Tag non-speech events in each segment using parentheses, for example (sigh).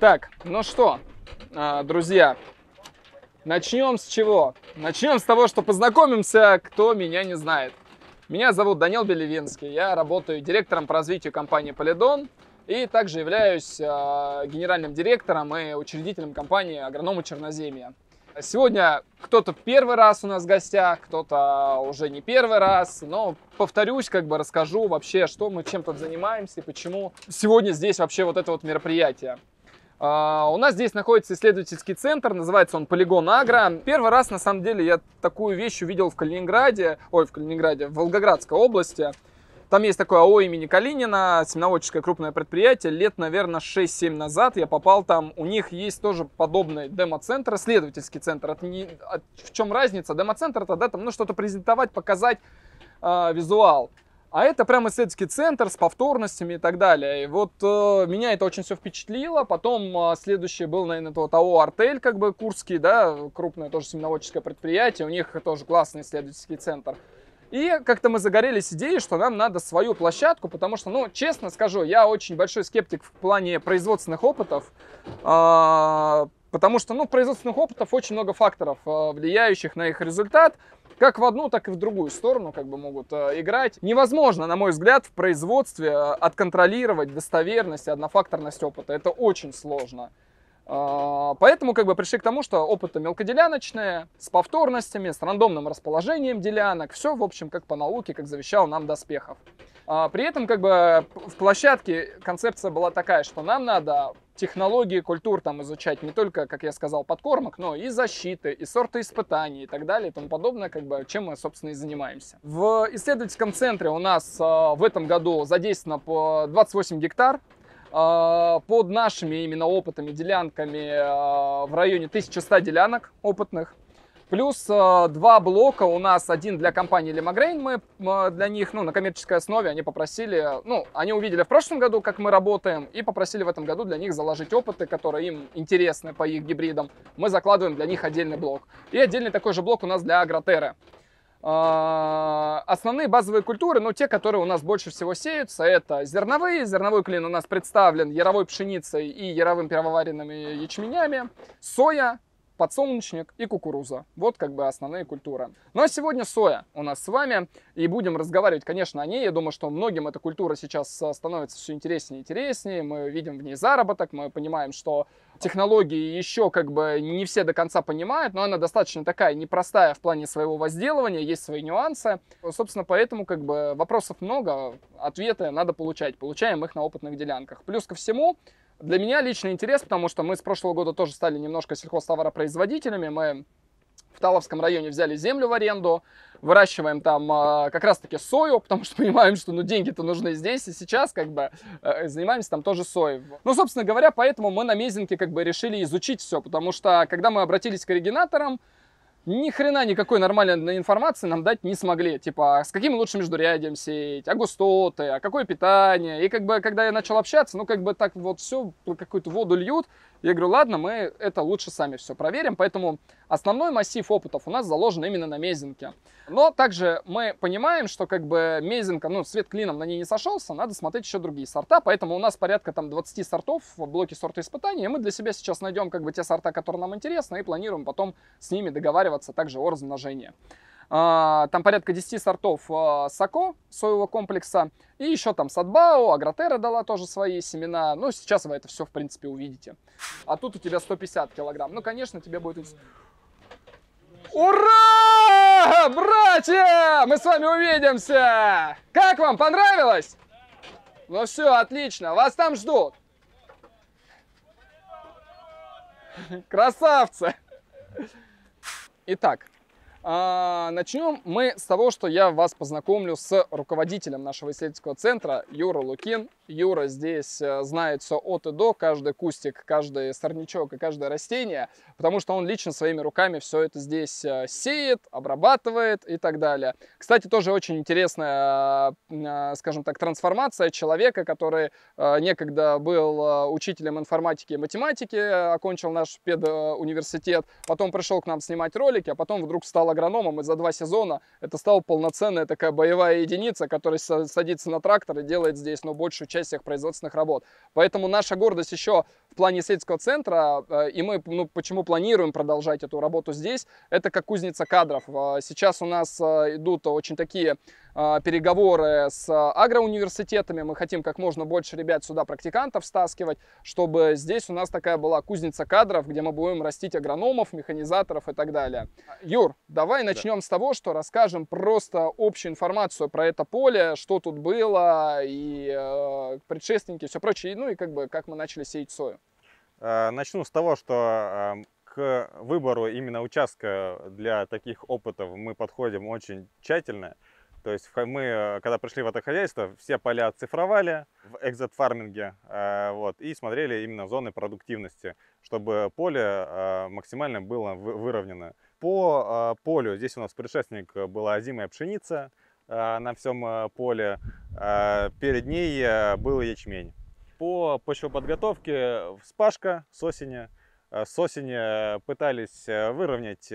Так, ну что, а, друзья, начнем с чего? Начнем с того, что познакомимся, кто меня не знает. Меня зовут Данил Белевинский, я работаю директором по развитию компании «Полидон», и также являюсь а, генеральным директором и учредителем компании «Агрономы Черноземья». Сегодня кто-то первый раз у нас в гостях, кто-то уже не первый раз, но повторюсь, как бы расскажу вообще, что мы чем тут занимаемся и почему сегодня здесь вообще вот это вот мероприятие. А, у нас здесь находится исследовательский центр, называется он Полигон Агро. Первый раз, на самом деле, я такую вещь увидел в Калининграде, ой, в Калининграде, в Волгоградской области. Там есть такое АО имени Калинина, семеноводческое крупное предприятие. Лет, наверное, 6-7 назад я попал там. У них есть тоже подобный демо-центр, исследовательский центр. Это не... А в чем разница? Демо-центр это, да, там, ну, что-то презентовать, показать э, визуал. А это прям исследовательский центр с повторностями и так далее. И вот э, меня это очень все впечатлило. Потом э, следующее был, наверное, то ТАО «Артель», как бы курский, да, крупное тоже семеноводческое предприятие. У них тоже классный исследовательский центр. И как-то мы загорелись идеей, что нам надо свою площадку, потому что, ну, честно скажу, я очень большой скептик в плане производственных опытов. Э, Потому что, ну, производственных опытов очень много факторов, э, влияющих на их результат. Как в одну, так и в другую сторону как бы могут э, играть. Невозможно, на мой взгляд, в производстве э, отконтролировать достоверность и однофакторность опыта. Это очень сложно. А, поэтому как бы пришли к тому, что опыты мелкоделяночные, с повторностями, с рандомным расположением делянок, все, в общем, как по науке, как завещал нам Доспехов. А, при этом как бы в площадке концепция была такая, что нам надо технологии культур там изучать не только, как я сказал, подкормок, но и защиты, и сорта испытаний и так далее и тому подобное, как бы, чем мы, собственно, и занимаемся. В исследовательском центре у нас а, в этом году задействовано по 28 гектар а, под нашими именно опытами, делянками а, в районе 1100 делянок опытных. Плюс а, два блока у нас, один для компании Лемогрейн, мы для них, ну, на коммерческой основе они попросили, ну, они увидели в прошлом году, как мы работаем, и попросили в этом году для них заложить опыты, которые им интересны по их гибридам. Мы закладываем для них отдельный блок. И отдельный такой же блок у нас для Агротеры. А, основные базовые культуры, ну, те, которые у нас больше всего сеются, это зерновые. Зерновой клин у нас представлен яровой пшеницей и яровым первоваренными ячменями. Соя, подсолнечник и кукуруза. Вот как бы основные культуры. Ну а сегодня соя у нас с вами. И будем разговаривать, конечно, о ней. Я думаю, что многим эта культура сейчас э, становится все интереснее и интереснее. Мы видим в ней заработок, мы понимаем, что технологии еще как бы не все до конца понимают, но она достаточно такая непростая в плане своего возделывания, есть свои нюансы. Собственно, поэтому как бы вопросов много, ответы надо получать. Получаем их на опытных делянках. Плюс ко всему, для меня личный интерес, потому что мы с прошлого года тоже стали немножко сельхозтоваропроизводителями. Мы в Таловском районе взяли землю в аренду, выращиваем там э, как раз-таки сою, потому что (laughs) понимаем, что ну деньги-то нужны здесь и сейчас, как бы э, занимаемся там тоже соей. Ну, собственно говоря, поэтому мы на Мезенке как бы решили изучить все, потому что когда мы обратились к оригинаторам, ни хрена никакой нормальной информации нам дать не смогли. Типа, а с каким лучше междурядием сеять, а густоты, а какое питание. И как бы, когда я начал общаться, ну, как бы так вот все ну, какую-то воду льют, я говорю, ладно, мы это лучше сами все проверим. Поэтому основной массив опытов у нас заложен именно на мезинке. Но также мы понимаем, что как бы мезинка, ну, свет клином на ней не сошелся, надо смотреть еще другие сорта. Поэтому у нас порядка там 20 сортов в блоке сорта испытаний. И мы для себя сейчас найдем как бы те сорта, которые нам интересны, и планируем потом с ними договариваться также о размножении. А, там порядка 10 сортов а, соко соевого комплекса, и еще там Садбао, Агротера дала тоже свои семена, ну, сейчас вы это все, в принципе, увидите. А тут у тебя 150 килограмм, ну, конечно, тебе будет... Ура! Братья! Мы с вами увидимся! Как вам, понравилось? Ну все, отлично, вас там ждут. (laughs) Красавцы! Итак, а, Начнем мы с того, что я вас познакомлю с руководителем нашего исследовательского центра Юра Лукин. Юра здесь э, знает все от и до, каждый кустик, каждый сорнячок и каждое растение, потому что он лично своими руками все это здесь э, сеет, обрабатывает и так далее. Кстати, тоже очень интересная, э, скажем так, трансформация человека, который некогда был учителем информатики и математики, окончил наш педуниверситет, потом пришел к нам снимать ролики, а потом вдруг стал агрономом, и за два сезона это стала полноценная такая боевая единица, которая садится на трактор и делает здесь, ну, большую часть всех производственных работ. Поэтому наша гордость еще в плане сельского центра, э, и мы, ну, почему планируем продолжать эту работу здесь, это как кузница кадров. Э, сейчас у нас э, идут очень такие а, переговоры с а, агроуниверситетами. Мы хотим как можно больше ребят сюда, практикантов, стаскивать, чтобы здесь у нас такая была кузница кадров, где мы будем растить агрономов, механизаторов и так далее. Юр, давай начнем да. с того, что расскажем просто общую информацию про это поле, что тут было и э, предшественники, все прочее, ну и как бы как мы начали сеять сою. Э, начну с того, что эм, к выбору именно участка для таких опытов мы подходим очень тщательно. То есть мы, э, когда пришли в это хозяйство, все поля цифровали в экзот-фарминге э, вот, и смотрели именно зоны продуктивности, чтобы поле э, максимально было выровнено. По полю здесь у нас предшественник была озимая пшеница на всем поле, перед ней был ячмень. По почвоподготовке вспашка с осени. С осени пытались выровнять,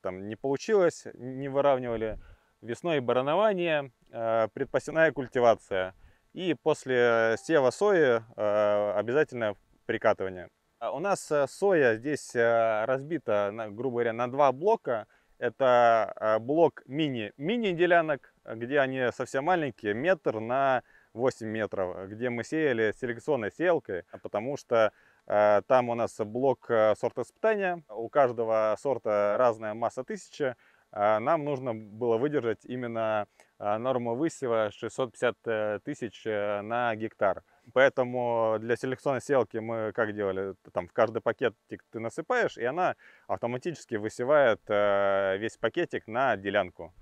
там не получилось, не выравнивали весной баранование, э, предпосевная культивация. И после сева сои э, обязательно прикатывание. А у нас э, соя здесь разбита, грубо говоря, на два блока. Это блок мини-мини-делянок, где они совсем маленькие, метр на 8 метров, где мы сеяли селекционной сеялкой, потому что там у нас блок сорта испытания. У каждого сорта разная масса тысячи а, нам нужно было выдержать именно а, норму высева 650 э, тысяч э, на гектар. Поэтому для селекционной селки мы как делали, там в каждый пакетик ты насыпаешь, и она автоматически высевает э, весь пакетик на делянку.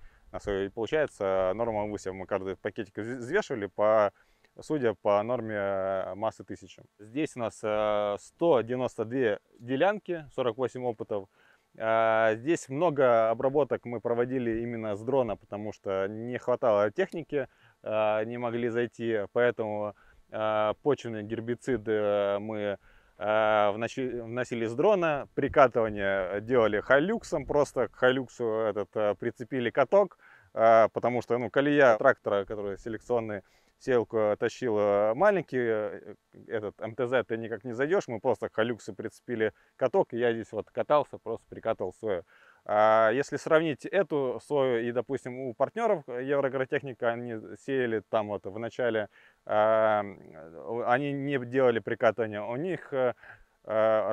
И получается норма высева, мы каждый пакетик взвешивали по судя по норме массы тысячи. Здесь у нас 192 делянки, 48 опытов. А, здесь много обработок мы проводили именно с дрона, потому что не хватало техники, а, не могли зайти, поэтому а, почвенные гербициды мы вносили с дрона, прикатывание делали хайлюксом, просто к хайлюксу этот прицепили каток, потому что ну, колея трактора, который селекционный, Селку тащил э, маленький э, этот МТЗ, ты никак не зайдешь. Мы просто халюксы прицепили каток, и я здесь вот катался, просто прикатывал свою. А если сравнить эту сою и, допустим, у партнеров э, Евроагротехника, они сеяли там вот в начале, а, они не делали прикатывания, у них а,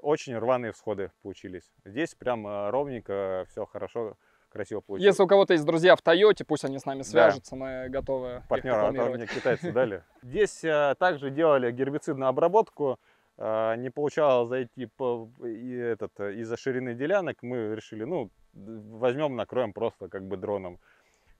очень рваные всходы получились. Здесь прям ровненько, все хорошо красиво получилось. Если у кого-то есть друзья в Тойоте, пусть они с нами свяжутся, да. мы готовы Партнера, а то мне китайцы (laughs) дали. Здесь э, также делали гербицидную обработку, э, не получалось зайти по, и этот, э, из-за ширины делянок, мы решили, ну, возьмем, накроем просто как бы дроном.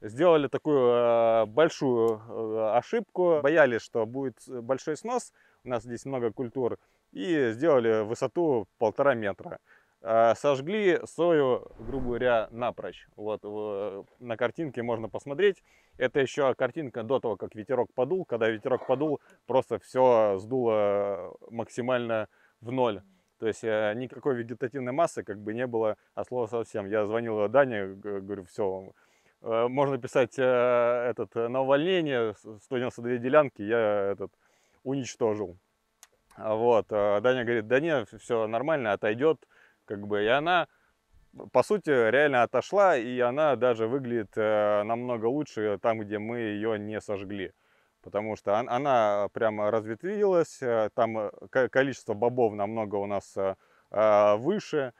Сделали такую большую ошибку, боялись, что будет большой снос, у нас здесь много культур, и сделали высоту полтора метра. А, сожгли сою, грубо говоря, напрочь. Вот в, на картинке можно посмотреть. Это еще картинка до того, как ветерок подул. Когда ветерок подул, просто все сдуло максимально в ноль. То есть э, никакой вегетативной массы как бы не было от а слова совсем. Я звонил Дане, говорю, все, э, можно писать э, этот, на увольнение, две делянки я этот, уничтожил. Вот, Даня говорит, да нет, все нормально, отойдет, как бы, и она, по сути, реально отошла, и она даже выглядит э, намного лучше там, где мы ее не сожгли. Потому что она прямо разветвилась, э, там э, количество бобов намного у нас а, выше.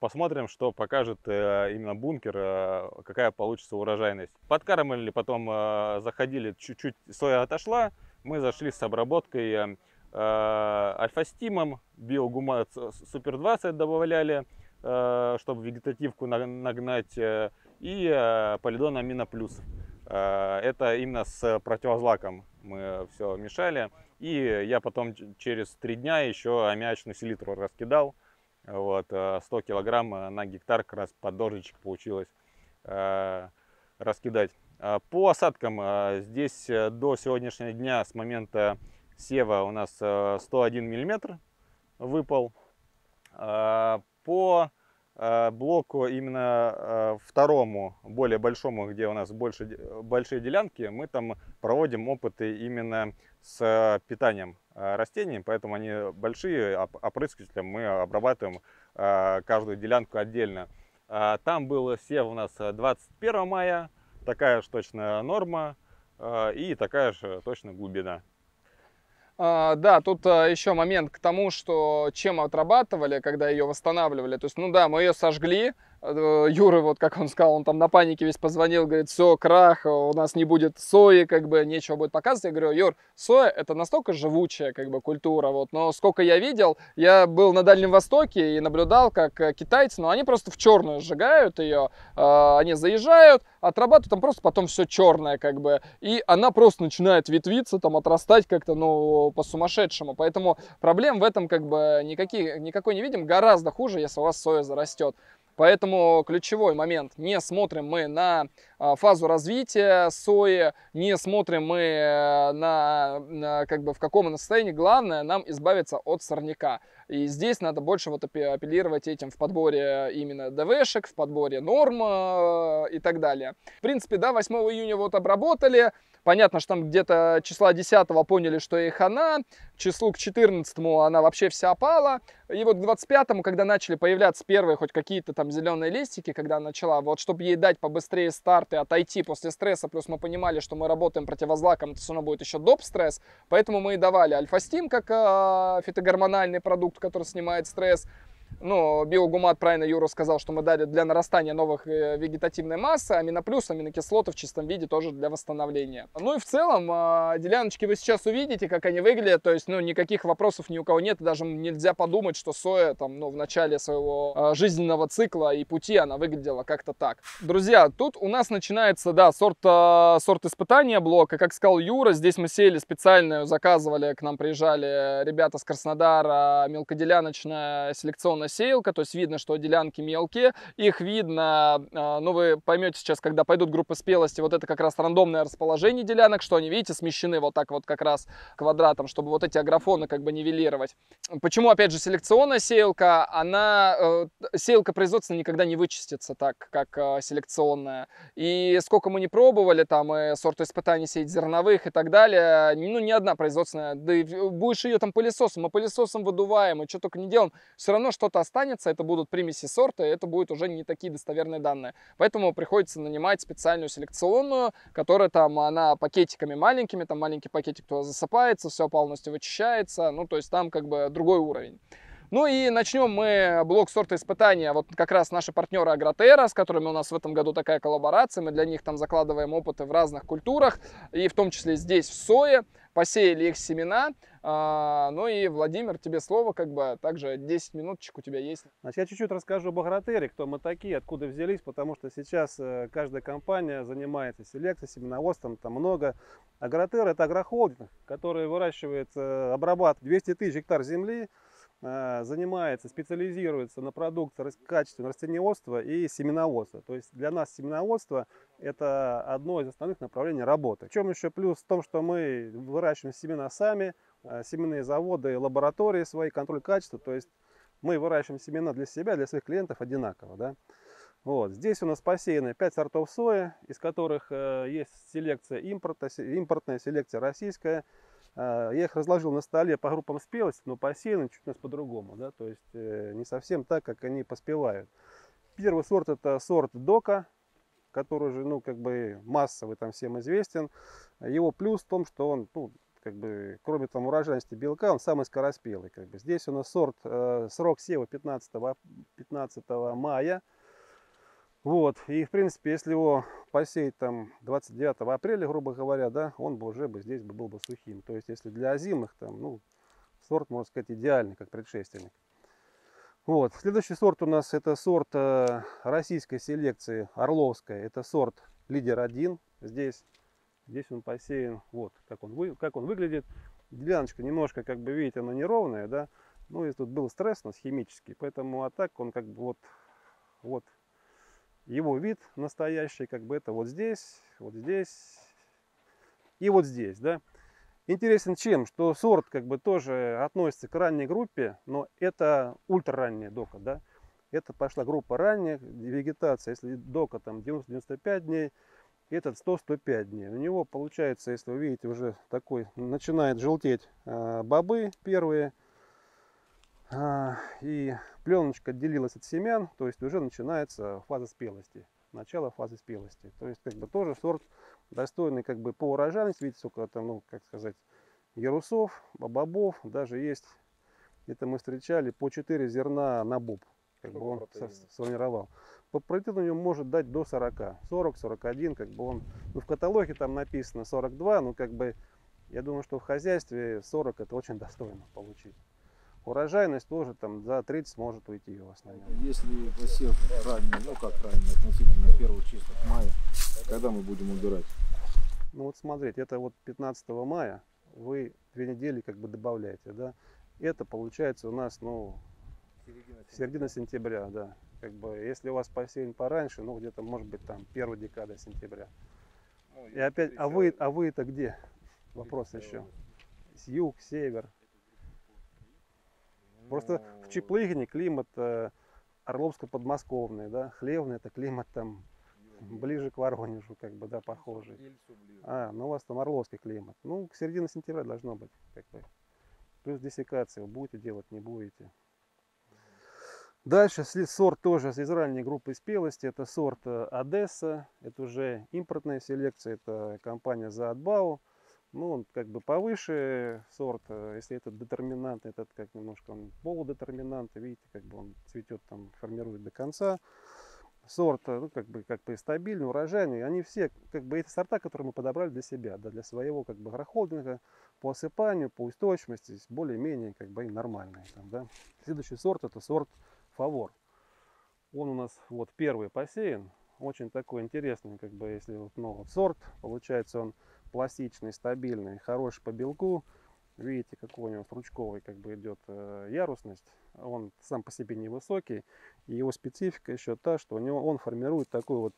Посмотрим, что покажет именно бункер, какая получится урожайность. Подкармливали, потом заходили, чуть-чуть соя отошла, мы зашли с обработкой Э, альфа-стимом, биогумат э, супер 20 добавляли, э, чтобы вегетативку нагнать, и полидон амина плюс. Это именно с противозлаком мы все мешали. И я потом через три дня еще аммиачную селитру раскидал. Вот, 100 килограмм на гектар как раз под дождичек получилось раскидать. По осадкам здесь до сегодняшнего дня с момента сева у нас 101 э, миллиметр выпал. Э, по э, блоку именно второму, более большому, где у нас больше, большие делянки, мы там проводим опыты именно с питанием растений, поэтому они большие, опрыскивателем мы обрабатываем каждую делянку отдельно. Там был сев у нас 21 мая, такая же точная норма и такая же точно глубина. А, да, тут а, еще момент к тому, что чем отрабатывали, когда ее восстанавливали. То есть, ну да, мы ее сожгли, Э, Юры, вот как он сказал, он там на панике весь позвонил, говорит, все, крах, у нас не будет сои, как бы нечего будет показывать. Я говорю, Юр, соя это настолько живучая как бы культура, вот, но сколько я видел, я был на Дальнем Востоке и наблюдал, как э, китайцы, ну они просто в черную сжигают ее, э, они заезжают, отрабатывают, там просто потом все черное, как бы, и она просто начинает ветвиться, там, отрастать как-то, ну, по-сумасшедшему, поэтому проблем в этом, как бы, никаких, никакой не видим, гораздо хуже, если у вас соя зарастет. Поэтому ключевой момент, не смотрим мы на Э, фазу развития сои, не смотрим мы э, на, на как бы в каком она состоянии. Главное нам избавиться от сорняка. И здесь надо больше вот апеллировать этим в подборе именно ДВшек, в подборе норм э, и так далее. В принципе, да, 8 июня вот обработали. Понятно, что там где-то числа 10 поняли, что их она. К числу к 14 она вообще вся опала. И вот к 25, когда начали появляться первые хоть какие-то там зеленые листики, когда начала, вот чтобы ей дать побыстрее старт эффекты отойти после стресса, плюс мы понимали, что мы работаем противозлаком, это все равно будет еще доп. стресс, поэтому мы и давали альфа-стим как э, фитогормональный продукт, который снимает стресс, ну, биогумат, правильно Юра сказал, что мы дали для нарастания новых э, вегетативной массы, аминоплюс, аминокислоты в чистом виде тоже для восстановления. Ну и в целом, а, деляночки вы сейчас увидите, как они выглядят, то есть, ну, никаких вопросов ни у кого нет, даже нельзя подумать, что соя, там, ну, в начале своего а, жизненного цикла и пути она выглядела как-то так. Друзья, тут у нас начинается, да, сорт, а, сорт испытания блока, как сказал Юра, здесь мы сели специальную, заказывали, к нам приезжали ребята с Краснодара, мелкоделяночная селекционная сезона сеялка, то есть видно, что делянки мелкие, их видно, а, ну вы поймете сейчас, когда пойдут группы спелости, вот это как раз рандомное расположение делянок, что они, видите, смещены вот так вот как раз квадратом, чтобы вот эти аграфоны как бы нивелировать. Почему, опять же, селекционная сеялка, она, э, сеялка производственная никогда не вычистится так, как э, селекционная. И сколько мы не пробовали, там, и сорты испытаний сеять зерновых и так далее, ну, ни одна производственная, да и будешь ее там пылесосом, мы а пылесосом выдуваем, и что только не делаем, все равно что что-то останется, это будут примеси сорта, и это будут уже не такие достоверные данные. Поэтому приходится нанимать специальную селекционную, которая там, она пакетиками маленькими, там маленький пакетик туда засыпается, все полностью вычищается, ну, то есть там как бы другой уровень. Ну и начнем мы блок сорта испытания. А вот как раз наши партнеры Агротера, с которыми у нас в этом году такая коллаборация. Мы для них там закладываем опыты в разных культурах, и в том числе здесь в сое. Посеяли их семена. А, ну и, Владимир, тебе слово, как бы также 10 минуточек у тебя есть. Значит, я чуть-чуть расскажу об Агротере, кто мы такие, откуда взялись, потому что сейчас э, каждая компания занимается селекцией, семеноводством, там много. Агротер – это агрохолдинг, который выращивает, э, обрабатывает 200 тысяч гектар земли, а, занимается, специализируется на продукции качественного растениеводства и семеноводства. То есть для нас семеноводство – это одно из основных направлений работы. В чем еще плюс в том, что мы выращиваем семена сами, а, семенные заводы, лаборатории свои, контроль качества. То есть мы выращиваем семена для себя, для своих клиентов одинаково. Да? Вот. Здесь у нас посеяны 5 сортов сои, из которых э, есть селекция импорта, импортная селекция российская – а, я их разложил на столе по группам спелости, но посеяны чуть у нас по-другому, да, то есть э, не совсем так, как они поспевают. Первый сорт это сорт Дока, который же, ну, как бы массовый там всем известен. Его плюс в том, что он, ну, как бы, кроме там урожайности белка, он самый скороспелый. Как бы. Здесь у нас сорт, э, срок сева 15, 15 мая, вот, и в принципе, если его посеять там 29 апреля, грубо говоря, да, он бы уже бы здесь бы был бы сухим. То есть, если для озимых там, ну, сорт, можно сказать, идеальный, как предшественник. Вот, следующий сорт у нас это сорт э, российской селекции, Орловская, это сорт лидер 1 здесь. Здесь он посеян, вот, как он, вы, как он выглядит. Деляночка немножко, как бы видите, она неровная, да. Ну, и тут был стресс у нас химический, поэтому, а так он как бы вот, вот его вид настоящий, как бы это вот здесь, вот здесь и вот здесь, да. Интересен чем? Что сорт как бы тоже относится к ранней группе, но это ультраранняя дока, да. Это пошла группа ранних, вегетация, если дока там 90-95 дней, этот 100-105 дней. У него получается, если вы видите, уже такой начинает желтеть а, бобы первые, а, и пленочка отделилась от семян, то есть уже начинается фаза спелости, начало фазы спелости. То есть как бы тоже сорт достойный как бы по урожайности, видите, сколько там, ну, как сказать, ярусов, бобов, даже есть, это мы встречали, по 4 зерна на боб, как бы он сформировал. По протеину у него может дать до 40, 40-41, как бы он, ну, в каталоге там написано 42, но ну, как бы я думаю, что в хозяйстве 40 это очень (laughs) достойно получить урожайность тоже там за треть может уйти у вас, наверное. Если посев ранний, ну как ранний, относительно первого числа мая, когда мы будем убирать? Ну вот смотрите, это вот 15 мая вы две недели как бы добавляете, да. Это получается у нас, ну, середина сентября, середина сентября да. Как бы, если у вас посеян пораньше, ну где-то может быть там первая декада сентября. Ну, и опять, а вы, а вы это где? Вопрос еще. С юг, север. Просто в Чеплыгине климат э, Орловско-подмосковный, да, Хлевный это климат там ближе к Воронежу, как бы, да, похожий. А, ну у вас там Орловский климат. Ну, к середине сентября должно быть, как бы. Плюс десекация, будете делать, не будете. Дальше сорт тоже с израильной группы спелости. Это сорт э, Одесса. Это уже импортная селекция. Это компания Заадбау. Ну, он как бы повыше сорт э, если этот детерминант, этот как немножко он полудетерминант, видите, как бы он цветет там, формирует до конца сорта, э, ну, как бы, как бы стабильный, урожайный. Они все, как бы, эти сорта, которые мы подобрали для себя, да, для своего, как бы, агрохолдинга, по осыпанию, по устойчивости, более-менее, как бы, и нормальные. Там, да. Следующий сорт, это сорт Фавор. Он у нас, вот, первый посеян, очень такой интересный, как бы, если, вот, ну, вот сорт, получается, он пластичный, стабильный, хороший по белку. Видите, какой у него стручковый как бы идет э, ярусность. Он сам по себе невысокий. И его специфика еще та, что у него он формирует такую вот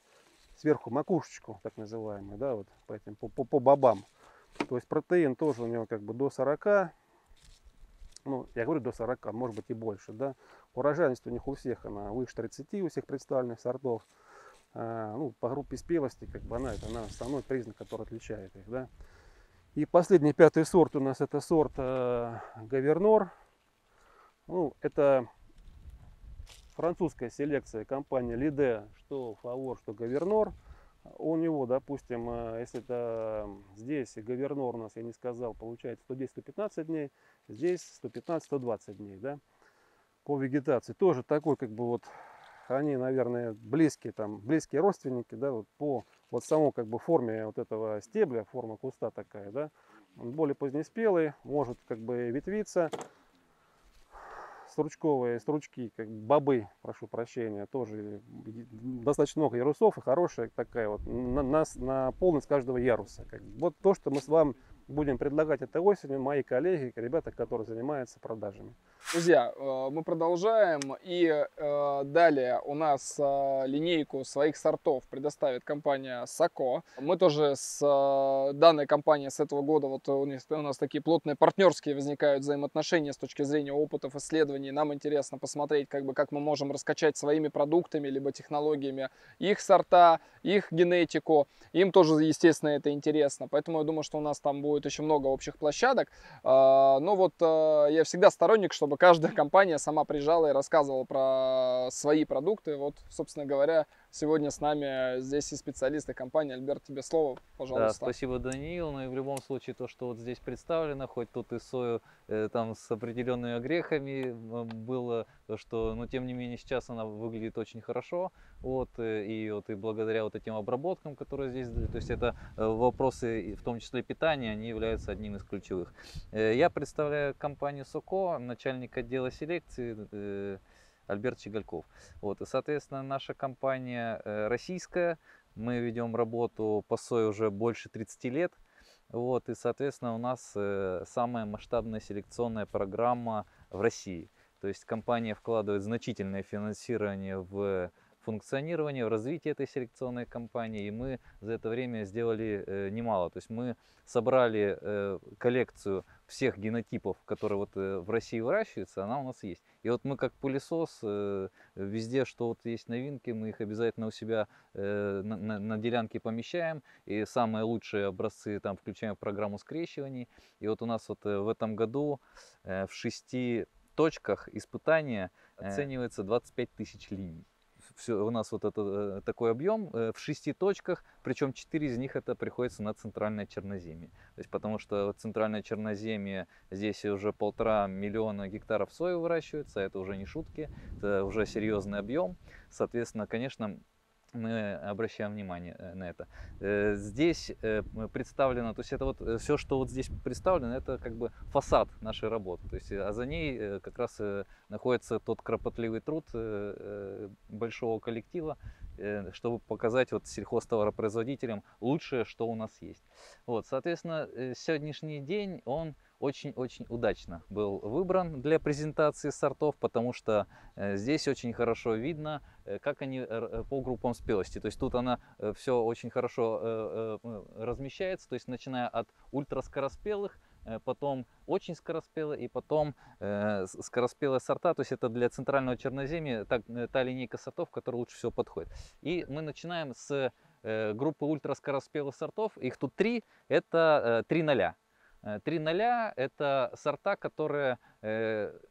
сверху макушечку, так называемую, да, вот по этим по, по, по бобам. То есть протеин тоже у него как бы до 40, ну, я говорю до 40, может быть и больше, да. Урожайность у них у всех, она выше 30 у всех представленных сортов. А, ну, по группе спелости, как бы она, это она основной признак, который отличает их, да. И последний, пятый сорт у нас это сорт э, Гавернор. Ну, это французская селекция компании Лиде, что Фавор, что Гавернор. У него, допустим, э, если это э, здесь Гавернор у нас, я не сказал, получается 110-115 дней, здесь 115-120 дней, да, по вегетации. Тоже такой, как бы вот они, наверное, близкие, там, близкие родственники, да, вот по вот само как бы форме вот этого стебля, форма куста такая, да, он более позднеспелый, может как бы ветвиться, стручковые стручки, как бобы, прошу прощения, тоже достаточно много ярусов и хорошая такая вот на, на, на полность каждого яруса. Как, вот то, что мы с вами Будем предлагать это осенью мои коллеги, ребята, которые занимаются продажами. Друзья, э, мы продолжаем. И э, далее у нас э, линейку своих сортов предоставит компания Сако. Мы тоже с данной компанией с этого года, вот у нас, такие плотные партнерские возникают взаимоотношения с точки зрения опытов, исследований. Нам интересно посмотреть, как, бы, как мы можем раскачать своими продуктами, либо технологиями их сорта, их генетику. Им тоже, естественно, это интересно. Поэтому я думаю, что у нас там будет будет очень много общих площадок. А, Но ну вот а, я всегда сторонник, чтобы каждая компания сама приезжала и рассказывала про свои продукты. Вот, собственно говоря, Сегодня с нами э, здесь и специалисты компании. Альберт, тебе слово, пожалуйста. Да, спасибо, Даниил. Ну и в любом случае, то, что вот здесь представлено, хоть тут и сою э, там с определенными огрехами э, было, то, что, но тем не менее, сейчас она выглядит очень хорошо. Вот, э, и вот и благодаря вот этим обработкам, которые здесь, то есть это вопросы, в том числе питания, они являются одним из ключевых. Я представляю компанию Соко, начальник отдела селекции, Альберт Чигальков. Вот, и, соответственно, наша компания э, российская, мы ведем работу по сое уже больше 30 лет. Вот, и, соответственно, у нас э, самая масштабная селекционная программа в России. То есть компания вкладывает значительное финансирование в функционирование, в развитие этой селекционной компании. И мы за это время сделали э, немало. То есть мы собрали э, коллекцию всех генотипов, которые вот э, в России выращиваются, она у нас есть. И вот мы как пылесос, э, везде, что вот есть новинки, мы их обязательно у себя э, на, на, на делянке помещаем. И самые лучшие образцы там включаем в программу скрещиваний. И вот у нас вот э, в этом году в шести точках испытания оценивается 25 тысяч линий все, у нас вот это, э, такой объем э, в шести точках, причем четыре из них это приходится на центральное Черноземье. То есть потому что центральное Черноземье, здесь уже полтора миллиона гектаров сои выращивается, а это уже не шутки, это уже серьезный объем. Соответственно, конечно, мы обращаем внимание э, на это. Э, здесь э, представлено, то есть это вот все, что вот здесь представлено, это как бы фасад нашей работы. То есть, а за ней как раз находится тот кропотливый труд большого коллектива, Э, чтобы показать вот сельхозтоваропроизводителям лучшее, что у нас есть. Вот, соответственно, э, сегодняшний день он очень-очень удачно был выбран для презентации сортов, потому что э, здесь очень хорошо видно, как они по группам спелости. То есть тут она все очень хорошо размещается, то есть начиная от ультраскороспелых Э, потом очень скороспелые и потом э, скороспелые сорта. То есть это для центрального черноземья так, э, та линейка сортов, которая лучше всего подходит. И мы начинаем с э, группы ультраскороспелых сортов. Их тут три. Это э, три ноля. Э, три ноля – это сорта, которые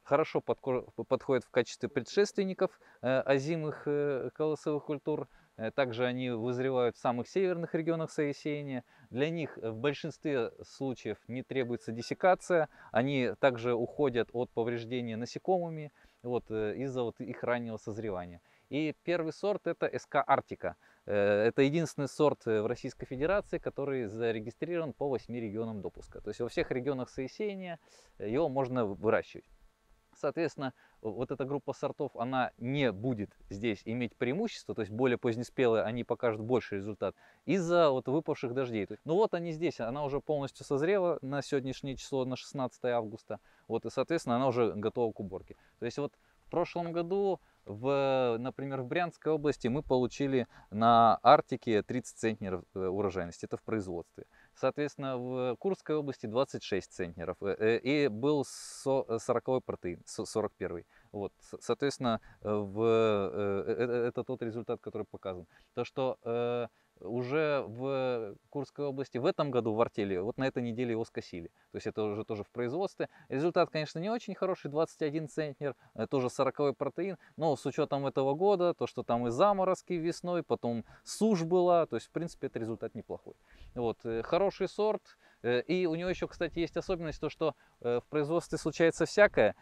хорошо подходят в качестве предшественников озимых колосовых культур – Э, также они вызревают в самых северных регионах сеяния. Для них в большинстве случаев не требуется десекация. Они также уходят от повреждения насекомыми вот, э, из-за вот их раннего созревания. И первый сорт это СК Арктика. Э, это единственный сорт в Российской Федерации, который зарегистрирован по 8 регионам допуска. То есть во всех регионах сеяния его можно выращивать. Соответственно, вот эта группа сортов, она не будет здесь иметь преимущество, то есть более позднеспелые, они покажут больше результат, из-за вот выпавших дождей. Ну вот они здесь, она уже полностью созрела на сегодняшнее число, на 16 августа, вот, и, соответственно, она уже готова к уборке. То есть вот в прошлом году в, например, в Брянской области мы получили на Арктике 30 центнеров э, урожайности. Это в производстве. Соответственно, в Курской области 26 центнеров. Э, э, и был 40 протеин, 41. Вот. Соответственно, э, в, это тот результат, который показан. То, что уже в Курской области в этом году в артели, вот на этой неделе его скосили. То есть это уже тоже в производстве. Результат, конечно, не очень хороший, 21 центнер, тоже 40 протеин. Но с учетом этого года, то, что там и заморозки весной, потом сушь была, то есть, в принципе, это результат неплохой. Вот, э, хороший сорт. Э, и у него еще, кстати, есть особенность, то, что э, в производстве случается всякое,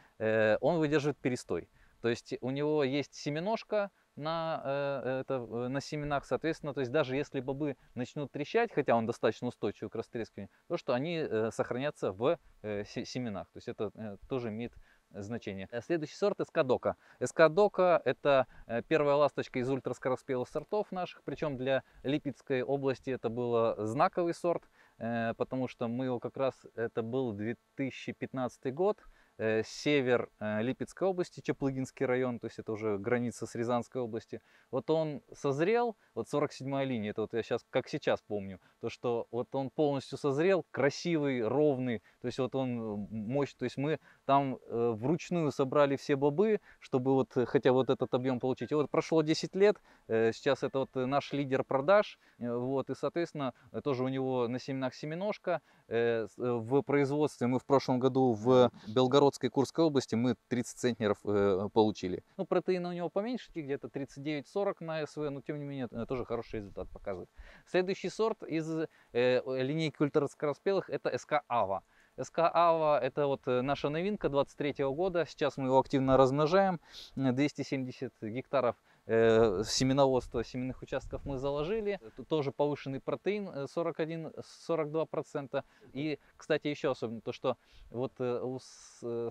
он выдерживает перестой. То есть у него есть семеножка, на, это, на семенах, соответственно, то есть даже если бобы начнут трещать, хотя он достаточно устойчив к растрескиванию, то что они сохранятся в семенах, то есть это тоже имеет значение. Э, следующий сорт эскадока. Эскадока это э, первая ласточка из ультраскороспелых сортов наших, причем для Липецкой области это был э, знаковый сорт, потому что мы его как раз, это был 2015 год, Э, север э, Липецкой области, Чаплыгинский район, то есть это уже граница с Рязанской области, вот он созрел, вот 47-я линия, это вот я сейчас, как сейчас помню, то что вот он полностью созрел, красивый, ровный, то есть вот он мощь, то есть мы там э, вручную собрали все бобы, чтобы вот хотя вот этот объем получить. И вот прошло 10 лет, сейчас это вот наш лидер продаж, вот, и соответственно тоже у него на семенах семеножка, в производстве мы в прошлом году в Белгород Полоцкой и Курской области мы 30 центнеров э, получили. Ну, протеина у него поменьше, где-то 39-40 на СВ, но тем не менее это тоже хороший результат показывает. Следующий сорт из э, линейки ультраскороспелых это СК Ава. СК Ава – это вот э, наша новинка 23 года. Сейчас мы его активно размножаем. 270 гектаров – Э, семеноводства семенных участков мы заложили. Тоже повышенный протеин 41-42%. Э, И, кстати, еще особенно то, что вот э, у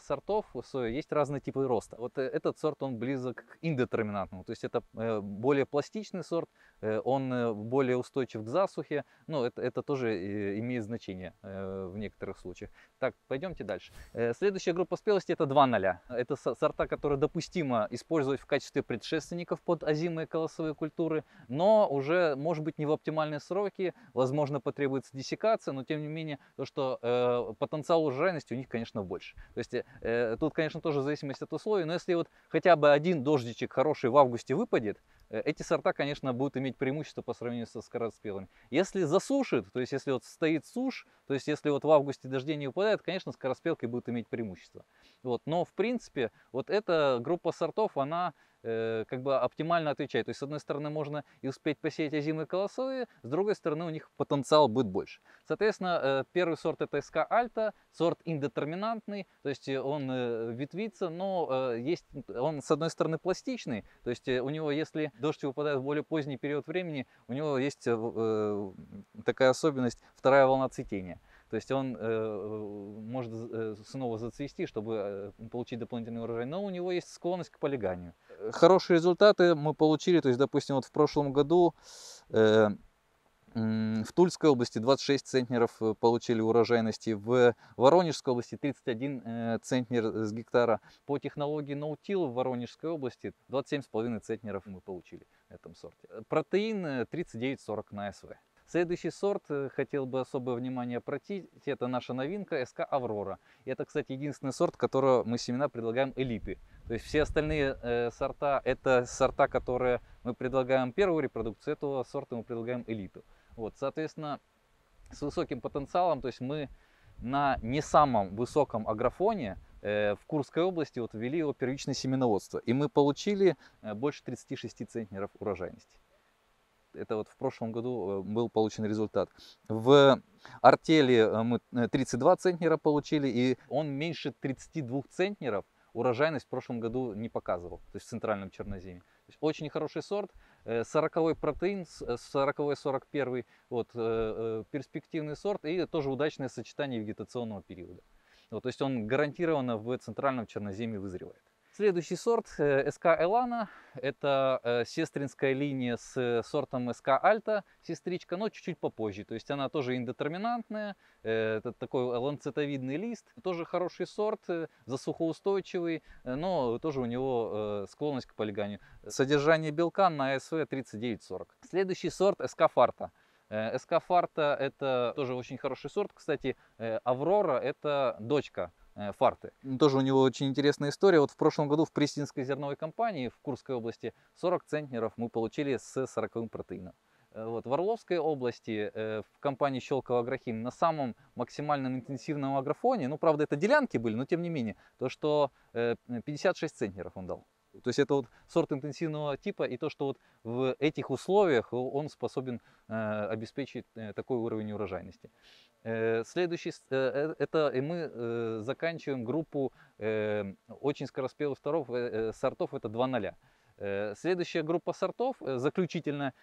сортов у сои есть разные типы роста. Вот этот сорт, он близок к индетерминантному. То есть это более пластичный сорт, он более устойчив к засухе. Но ну, это, это тоже имеет значение в некоторых случаях. Так, пойдемте дальше. Следующая группа спелости это 2 0. Это сорта, которые допустимо использовать в качестве предшественников под озимые колосовые культуры, но уже, может быть, не в оптимальные сроки, возможно, потребуется десекация, но тем не менее, то, что э, потенциал урожайности у них, конечно, больше. То есть э, тут, конечно, тоже зависимость от условий, но если вот хотя бы один дождичек хороший в августе выпадет, э, эти сорта, конечно, будут иметь преимущество по сравнению со скороспелыми. Если засушит, то есть если вот стоит сушь, то есть если вот в августе дождей не выпадает, конечно, скороспелки будут иметь преимущество. Вот, но в принципе, вот эта группа сортов, она Э, как бы оптимально отвечает. То есть, с одной стороны, можно и успеть посеять озимые колосовые, с другой стороны, у них потенциал будет больше. Соответственно, э, первый сорт это СК Альта, сорт индетерминантный, то есть э, он ветвится, но есть, он с одной стороны пластичный, то есть у него, если дождь выпадает в более поздний период времени, у него есть такая особенность вторая волна цветения. То есть он э, может э, снова зацвести, чтобы э, получить дополнительный урожай, но у него есть склонность к полиганию. Э, хорошие результаты мы получили, то есть, допустим, вот в прошлом году э, в Тульской области 26 центнеров получили урожайности, в Воронежской области 31 центнер с гектара. По технологии наутил в Воронежской области 27,5 центнеров мы получили в этом сорте. Протеин 39-40 на СВ. Следующий сорт э, хотел бы особое внимание обратить. Это наша новинка СК Аврора. Это, кстати, единственный сорт, которого мы семена предлагаем элиты. То есть все остальные э, сорта, это сорта, которые мы предлагаем первую репродукцию, этого сорта мы предлагаем элиту. Вот, соответственно, с высоким потенциалом, то есть мы на не самом высоком агрофоне э, в Курской области вот ввели его первичное семеноводство. И мы получили э, больше 36 центнеров урожайности это вот в прошлом году э, был получен результат. В артели э, мы 32 э, центнера получили, и он меньше 32 центнеров урожайность в прошлом году не показывал, то есть в центральном черноземе. очень хороший сорт, 40 протеин, 40-41 вот, перспективный сорт и тоже удачное сочетание вегетационного периода. Вот, то есть он гарантированно в центральном черноземе вызревает. Следующий сорт э, СК Элана. Это э, сестринская линия с э, сортом СК Альта, сестричка, но чуть-чуть попозже. То есть она тоже индетерминантная. Это такой ланцетовидный лист. Тоже хороший сорт, засухоустойчивый, но тоже у него склонность к полиганию. Содержание белка на СВ 39-40. Следующий сорт СК Фарта. СК Фарта это тоже очень хороший сорт. Кстати, Аврора это дочка Э, фарты. Ну, тоже у него очень интересная история. Вот в прошлом году в Пристинской зерновой компании в Курской области 40 центнеров мы получили с 40 протеином. Э, вот, в Орловской области, э, в компании Щелково Агрохим, на самом максимальном интенсивном агрофоне, ну, правда, это делянки были, но тем не менее, то, что э, 56 центнеров он дал. То есть это вот сорт интенсивного типа и то, что вот в этих условиях он способен э, обеспечить э, такой уровень урожайности. Э, следующий, э, э, это и мы заканчиваем группу эм, очень скороспелых сортов, сортов это 2 0. Следующая группа сортов, заключительная,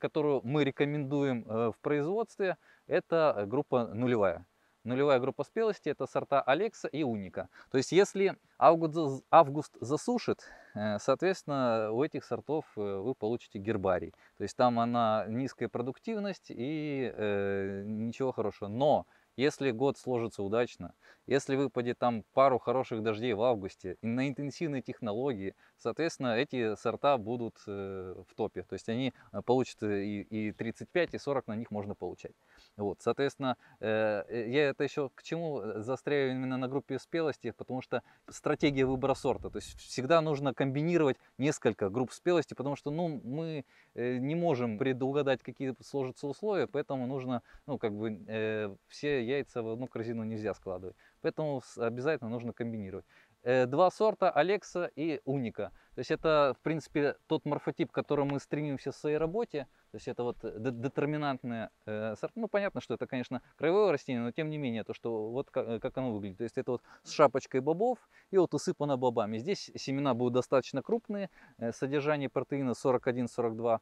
которую мы рекомендуем в производстве, это группа нулевая. Нулевая группа спелости это сорта Алекса и Уника. То есть если август, август засушит, э, соответственно у этих сортов э, вы получите гербарий. То есть там она низкая продуктивность и э, ничего хорошего. Но если год сложится удачно, если выпадет там пару хороших дождей в августе, на интенсивные технологии, соответственно, эти сорта будут э, в топе. То есть они э, получат э, и, и 35, и 40 на них можно получать. Вот, соответственно, я это еще к чему застряю именно на группе спелости, потому что стратегия выбора сорта. То есть всегда нужно комбинировать несколько групп спелости, потому что ну, мы не можем предугадать, какие сложатся условия, поэтому нужно ну, как бы, все яйца в одну корзину нельзя складывать. Поэтому обязательно нужно комбинировать. Э, два сорта Алекса и Уника. То есть это, в принципе, тот морфотип, к которому мы стремимся в своей работе. То есть это вот детерминантные э, сорта. Ну, понятно, что это, конечно, краевое растение, но тем не менее, то, что вот э, как оно выглядит. То есть это вот с шапочкой бобов и вот усыпано бобами. Здесь семена будут достаточно крупные. Содержание протеина 41-42%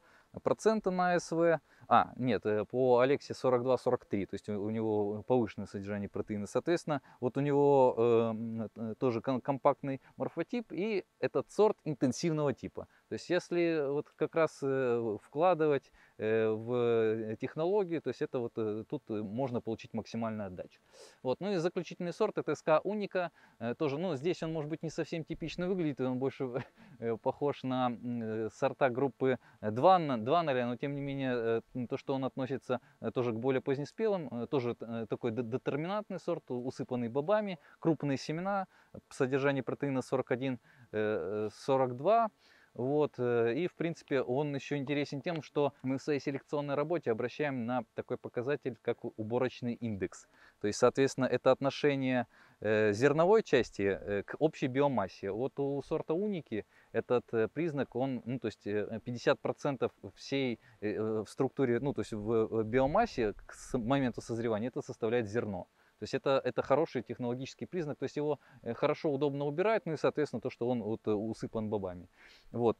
на СВ. А, нет, э, по Алексе 42-43, то есть у него повышенное содержание протеина. Соответственно, вот у него эм, э, тоже компактный морфотип и этот сорт интенсивного типа. То есть если вот как раз э, вкладывать э, в технологии, то есть это вот тут можно получить максимальную отдачу. Вот. Ну и заключительный сорт это СК Уника. Тоже, ну здесь он может быть не совсем типично выглядит, он больше (laughs) похож на сорта группы 2, 2 но тем не менее то, что он относится э, тоже к более позднеспелым, э, тоже э, такой детерминантный сорт, усыпанный бобами, крупные семена, содержание протеина 41-42. Вот. И, в принципе, он еще интересен тем, что мы в своей селекционной работе обращаем на такой показатель, как уборочный индекс. То есть, соответственно, это отношение э, зерновой части э, к общей биомассе. Вот у сорта уники этот э, признак, он, ну, то есть 50% всей в структуре, ну, то есть в биомассе к моменту созревания это составляет зерно. То есть это, это хороший технологический признак, то есть его хорошо, удобно убирать, ну и, соответственно, то, что он вот усыпан бобами. Вот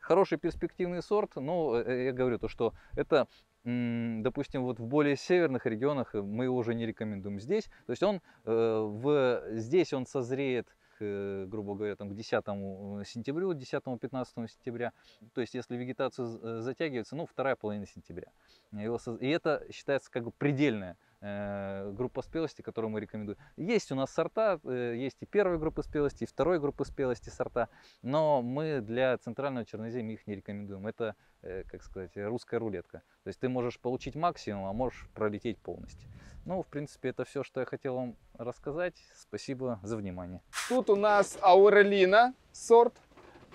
хороший перспективный сорт, но ну, я говорю то, что это допустим, вот в более северных регионах э, мы его уже не рекомендуем здесь. То есть он э, в, здесь он созреет к, э, грубо говоря, там, к 10 э, сентябрю, 10-15 сентября. То есть, если вегетацию затягивается, ну, вторая половина сентября. И это считается как бы предельное Э, группа спелости, которую мы рекомендуем. Есть у нас сорта, э, есть и первой группы спелости, и второй группы спелости сорта, но мы для центрального черноземья их не рекомендуем. Это, э, как сказать, русская рулетка. То есть ты можешь получить максимум, а можешь пролететь полностью. Ну, в принципе, это все, что я хотел вам рассказать. Спасибо за внимание. Тут у нас Аурелина сорт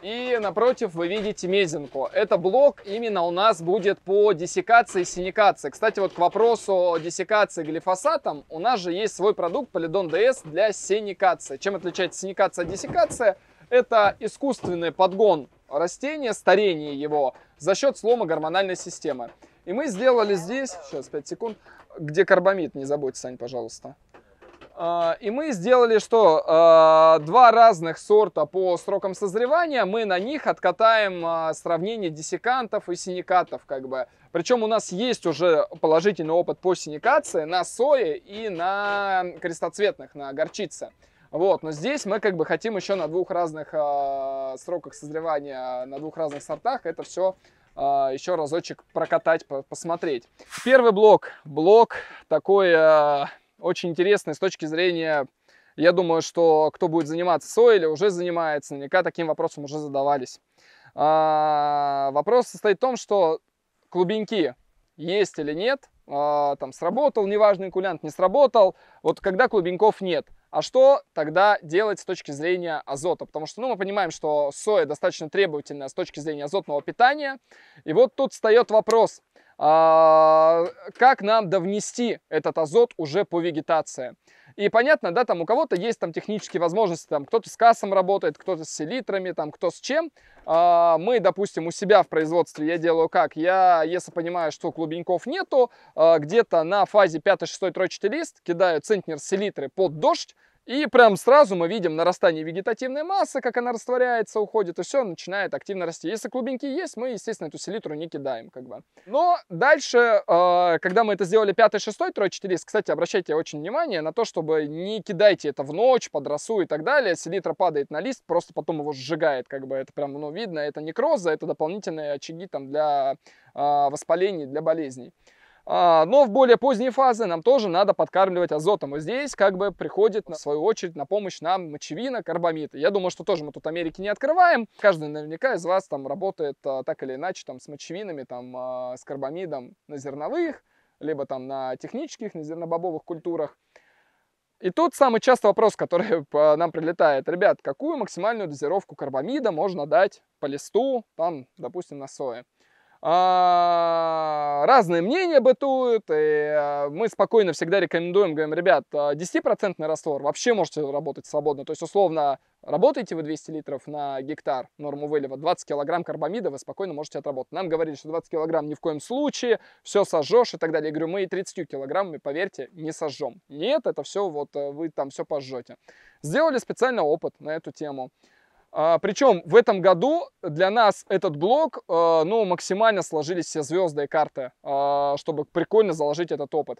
и напротив вы видите мезинку. Это блок именно у нас будет по диссекации и синикации. Кстати, вот к вопросу о диссекации глифосатом, у нас же есть свой продукт Полидон ДС для синикации. Чем отличается синикация от диссекации? Это искусственный подгон растения, старение его за счет слома гормональной системы. И мы сделали здесь, сейчас 5 секунд, где карбамид, не забудьте Сань, пожалуйста. А, и мы сделали что? А, два разных сорта по срокам созревания. Мы на них откатаем а, сравнение диссекантов и синикатов. Как бы. Причем у нас есть уже положительный опыт по синикации на сое и на крестоцветных, на горчице. Вот, но здесь мы как бы хотим еще на двух разных э, сроках созревания, на двух разных сортах это все э, еще разочек прокатать, по посмотреть. Первый блок, блок такой э, очень интересный с точки зрения, я думаю, что кто будет заниматься сой или уже занимается, наверняка таким вопросом уже задавались. А, вопрос состоит в том, что клубеньки есть или нет, а, там сработал неважный кулянт, не сработал, вот когда клубеньков нет, а что тогда делать с точки зрения азота? Потому что ну, мы понимаем, что соя достаточно требовательная с точки зрения азотного питания. И вот тут встает вопрос, а, как нам довнести этот азот уже по вегетации. И понятно, да, там у кого-то есть там технические возможности, там кто-то с кассом работает, кто-то с селитрами, там кто с чем. А, мы, допустим, у себя в производстве, я делаю как? Я, если понимаю, что клубеньков нету, а, где-то на фазе 5-6 тройчатый лист кидаю центнер селитры под дождь, и прям сразу мы видим нарастание вегетативной массы, как она растворяется, уходит, и все, начинает активно расти. Если клубеньки есть, мы, естественно, эту селитру не кидаем. Как бы. Но дальше, э, когда мы это сделали 5-6 тройчатилист, кстати, обращайте очень внимание на то, чтобы не кидайте это в ночь, под росу и так далее. Селитра падает на лист, просто потом его сжигает, как бы это прям, ну, видно, это некроза, это дополнительные очаги там для э, воспалений, для болезней. А, но в более поздние фазы нам тоже надо подкармливать азотом. И здесь как бы приходит, на свою очередь, на помощь нам мочевина, карбамид. Я думаю, что тоже мы тут Америки не открываем. Каждый наверняка из вас там работает а, так или иначе там с мочевинами, там а, с карбамидом на зерновых, либо там на технических, на зернобобовых культурах. И тут самый частый вопрос, который (laughs) нам прилетает. Ребят, какую максимальную дозировку карбамида можно дать по листу, там, допустим, на сое? А, разные мнения бытуют, и э, мы спокойно всегда рекомендуем, говорим, ребят, 10% а, раствор вообще можете работать свободно, то есть условно работаете вы 200 литров на гектар норму вылива, 20 килограмм карбамида вы спокойно можете отработать. Нам говорили, что 20 килограмм ни в коем случае, все сожжешь и так далее. Я говорю, мы и 30 килограммами, поверьте, не сожжем. Нет, это все вот э, вы там все пожжете. Сделали специальный опыт на эту тему. А, Причем в этом году для нас этот блок, э, ну, максимально сложились все звезды и карты, а, чтобы прикольно заложить этот опыт.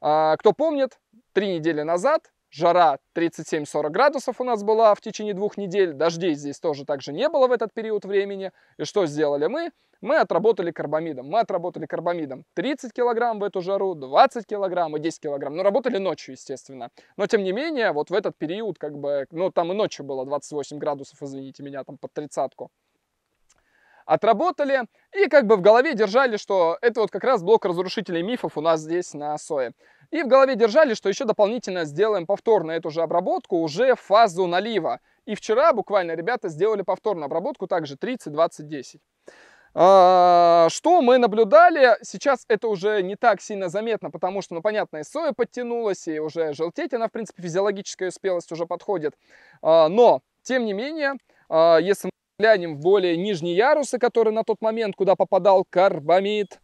А, кто помнит, три недели назад жара 37-40 градусов у нас была в течение двух недель, дождей здесь тоже также не было в этот период времени. И что сделали мы? Мы отработали карбамидом. Мы отработали карбамидом 30 килограмм в эту жару, 20 килограмм и 10 килограмм. но работали ночью, естественно. Но, тем не менее, вот в этот период, как бы, ну, там и ночью было 28 градусов, извините меня, там под тридцатку отработали и как бы в голове держали, что это вот как раз блок разрушителей мифов у нас здесь на Сое. И в голове держали, что еще дополнительно сделаем повторно эту же обработку уже в фазу налива. И вчера буквально ребята сделали повторную обработку, также 30, 20, 10. Что мы наблюдали? Сейчас это уже не так сильно заметно, потому что, ну, понятно, и соя подтянулась, и уже желтеть она, в принципе, физиологическая спелость уже подходит. А, но, тем не менее, а, если мы глянем в более нижние ярусы, которые на тот момент, куда попадал карбамид,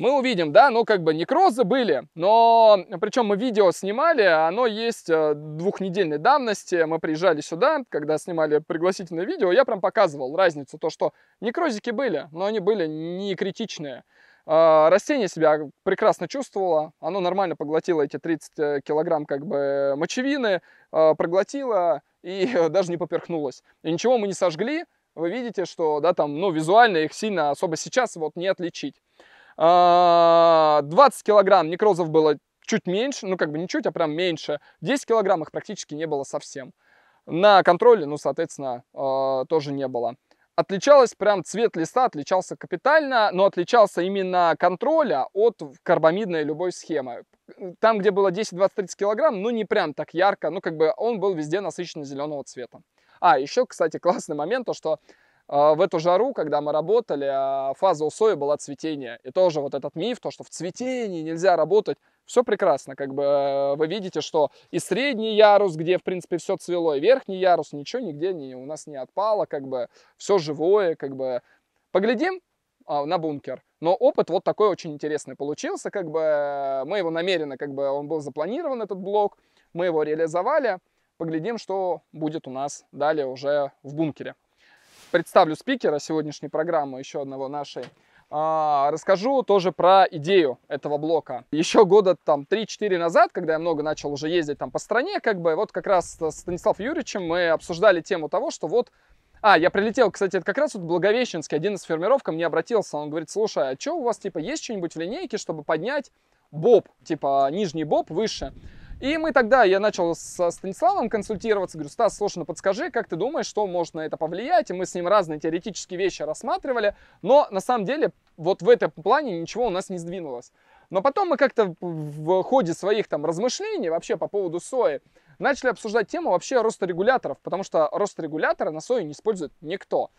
мы увидим, да, ну как бы некрозы были, но причем мы видео снимали, оно есть э, двухнедельной давности, мы приезжали сюда, когда снимали пригласительное видео, я прям показывал разницу, то что некрозики были, но они были не критичные. А, растение себя прекрасно чувствовало, оно нормально поглотило эти 30 э, килограмм как бы мочевины, э, проглотило и (laughs) даже не поперхнулось. И ничего мы не сожгли, вы видите, что да, там, ну, визуально их сильно особо сейчас вот не отличить. 20 а, килограмм некрозов было чуть меньше, ну как бы не чуть, а прям меньше. 10 килограмм их практически не было совсем. На контроле, ну, соответственно, а, тоже не было. Отличалось прям цвет листа, отличался капитально, но отличался именно контроля а, от карбамидной любой схемы. Там, где было 10-20-30 килограмм, ну не прям так ярко, ну как бы он был везде насыщенно зеленого цвета. А, еще, кстати, (laughs) классный момент, то что а, в эту жару, когда мы работали, а, фаза у сои была цветение. И тоже вот этот миф, то, что в цветении нельзя работать, все прекрасно. Как бы э, вы видите, что и средний ярус, где, в принципе, все цвело, и верхний ярус, ничего нигде не, у нас не отпало, как бы все живое, как бы. Поглядим а, на бункер. Но опыт вот такой очень интересный получился, как бы э, мы его намеренно, как бы он был запланирован, этот блок, мы его реализовали. Поглядим, что будет у нас далее уже в бункере представлю спикера сегодняшней программы, еще одного нашей. А, расскажу тоже про идею этого блока. Еще года там 3-4 назад, когда я много начал уже ездить там по стране, как бы вот как раз с Станиславом Юрьевичем мы обсуждали тему того, что вот а, я прилетел, кстати, это как раз вот Благовещенский, один из фермеров ко мне обратился, он говорит, слушай, а что у вас, типа, есть что-нибудь в линейке, чтобы поднять боб, типа, нижний боб выше? И мы тогда, я начал со Станиславом консультироваться, говорю, Стас, слушай, ну подскажи, как ты думаешь, что может на это повлиять? И мы с ним разные теоретические вещи рассматривали, но на самом деле вот в этом плане ничего у нас не сдвинулось. Но потом мы как-то в ходе своих там размышлений вообще по поводу сои начали обсуждать тему вообще роста регуляторов, потому что рост регулятора на сою не использует никто.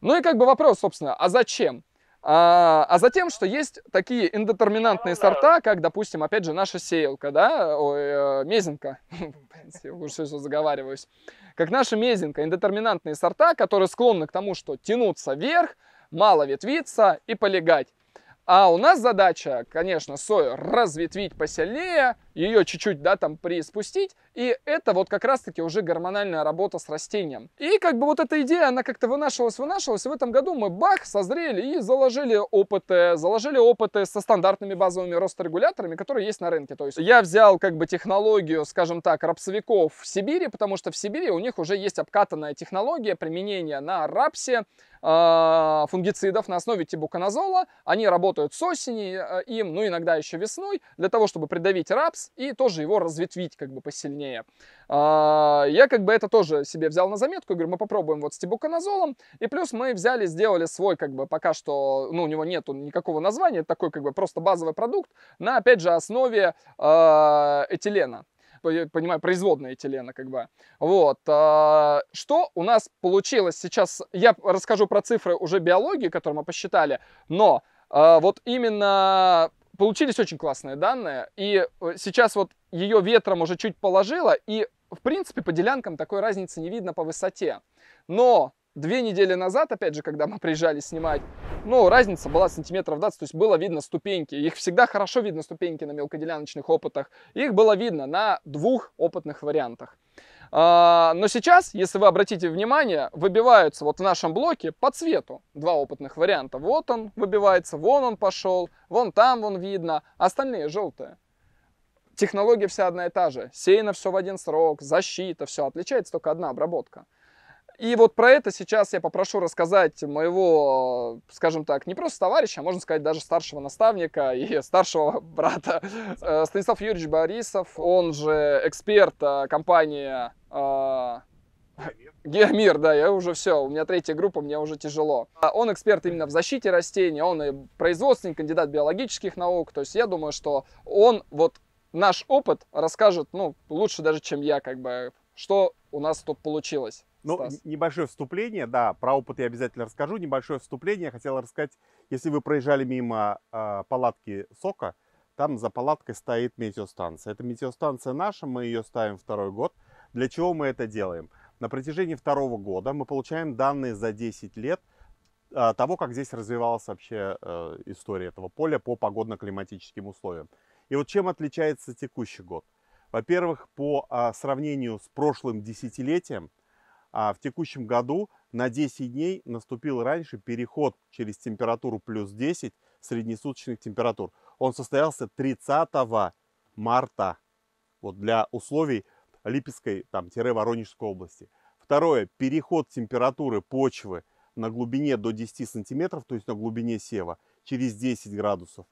Ну и как бы вопрос, собственно, а зачем? А, а затем, что есть такие индетерминантные ну сорта, как, допустим, опять же, наша сеялка, да, ой, э, мезенка, (laughs) уже все заговариваюсь, как наша мезинка индетерминантные сорта, которые склонны к тому, что тянуться вверх, мало ветвиться и полегать. А у нас задача, конечно, сою разветвить посильнее, ее чуть-чуть, да, там приспустить, и это вот как раз-таки уже гормональная работа с растением. И как бы вот эта идея, она как-то вынашивалась, вынашивалась, и в этом году мы бах, созрели и заложили опыты, заложили опыты со стандартными базовыми росторегуляторами, которые есть на рынке. То есть я взял как бы технологию, скажем так, рапсовиков в Сибири, потому что в Сибири у них уже есть обкатанная технология применения на рапсе а, фунгицидов на основе тибуканазола. Они работают с осени, э, им, ну, иногда еще весной, для того, чтобы придавить рапс, X и тоже его разветвить как бы посильнее. А, я как бы это тоже себе взял на заметку, говорю, мы попробуем вот с тибуканазолом, и плюс мы взяли, сделали свой как бы пока что, ну у него нету никакого названия, такой как бы просто базовый продукт на опять же основе э, этилена понимаю, производная этилена, как бы. Вот. А, что у нас получилось сейчас? Я расскажу про цифры уже биологии, которые мы посчитали, но вот именно Получились очень классные данные, и э, сейчас вот ее ветром уже чуть положило, и в принципе по делянкам такой разницы не видно по высоте. Но две недели назад, опять же, когда мы приезжали снимать, ну, разница была сантиметров 20, то есть было видно ступеньки. Их всегда хорошо видно ступеньки на мелкоделяночных опытах. Их было видно на двух опытных вариантах. А, но сейчас, если вы обратите внимание, выбиваются вот в нашем блоке по цвету два опытных варианта. Вот он выбивается, вон он пошел, вон там вон видно, а остальные желтые. Технология вся одна и та же. Сеяно все в один срок, защита, все. Отличается только одна обработка. И вот про это сейчас я попрошу рассказать моего, скажем так, не просто товарища, а можно сказать даже старшего наставника и (laughs) старшего брата э, Станислав Юрьевич Борисов, он же эксперт э, компании э, Геомир, да, я уже все, у меня третья группа, мне уже тяжело. А он эксперт именно в защите растений, он и производственник, кандидат биологических наук, то есть я думаю, что он вот наш опыт расскажет, ну, лучше даже, чем я, как бы, что у нас тут получилось. Ну, Стас. небольшое вступление, да, про опыт я обязательно расскажу. Небольшое вступление я хотел рассказать, если вы проезжали мимо э, палатки Сока, там за палаткой стоит метеостанция. Это метеостанция наша, мы ее ставим второй год. Для чего мы это делаем? На протяжении второго года мы получаем данные за 10 лет э, того, как здесь развивалась вообще э, история этого поля по погодно-климатическим условиям. И вот чем отличается текущий год? Во-первых, по э, сравнению с прошлым десятилетием, а в текущем году на 10 дней наступил раньше переход через температуру плюс 10 среднесуточных температур. Он состоялся 30 марта вот для условий Липецкой там-Воронежской области. Второе, переход температуры почвы на глубине до 10 сантиметров, то есть на глубине сева, через 10 градусов.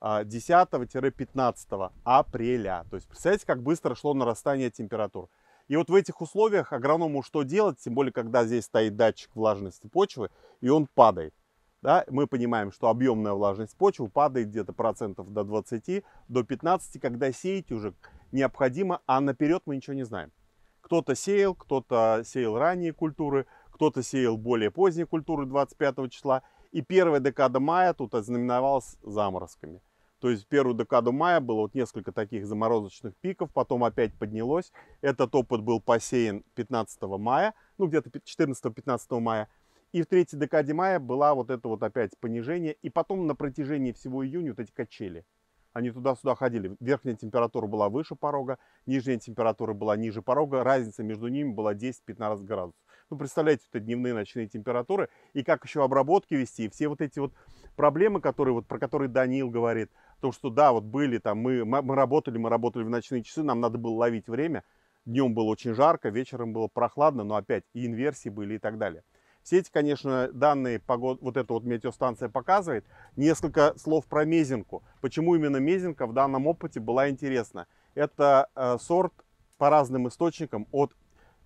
10-15 а, апреля. То есть представляете, как быстро шло нарастание температур. И вот в этих условиях агроному что делать, тем более, когда здесь стоит датчик влажности почвы, и он падает. Да, мы понимаем, что объемная влажность почвы падает где-то процентов до 20, до 15, когда сеять уже необходимо, а наперед мы ничего не знаем. Кто-то сеял, кто-то сеял ранние культуры, кто-то сеял более поздние культуры 25 числа. И первая декада мая тут ознаменовалась заморозками. То есть в первую декаду мая было вот несколько таких заморозочных пиков, потом опять поднялось. Этот опыт был посеян 15 мая, ну где-то 14-15 мая. И в третьей декаде мая была вот это вот опять понижение. И потом на протяжении всего июня вот эти качели. Они туда-сюда ходили. Верхняя температура была выше порога, нижняя температура была ниже порога. Разница между ними была 10-15 градусов. Ну, представляете, это дневные ночные температуры. И как еще обработки вести. И все вот эти вот проблемы, которые, вот, про которые Даниил говорит – Потому что, да, вот были там, мы, мы работали, мы работали в ночные часы, нам надо было ловить время. Днем было очень жарко, вечером было прохладно, но опять и инверсии были и так далее. Все эти, конечно, данные погод, вот эта вот метеостанция показывает. Несколько слов про мезинку. Почему именно мезинка в данном опыте была интересна? Это э, сорт по разным источникам от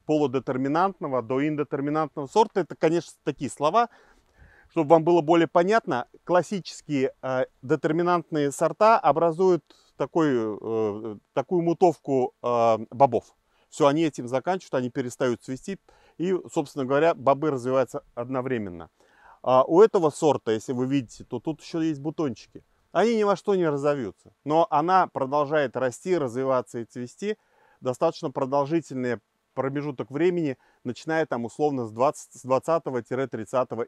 полудетерминантного до индетерминантного сорта. Это, конечно, такие слова, чтобы вам было более понятно, классические э, детерминантные сорта образуют такой, э, такую мутовку э, бобов. Все, они этим заканчивают, они перестают цвести. И, собственно говоря, бобы развиваются одновременно. А у этого сорта, если вы видите, то тут еще есть бутончики. Они ни во что не разовьются. Но она продолжает расти, развиваться и цвести достаточно продолжительное промежуток времени, начиная там условно с 20-30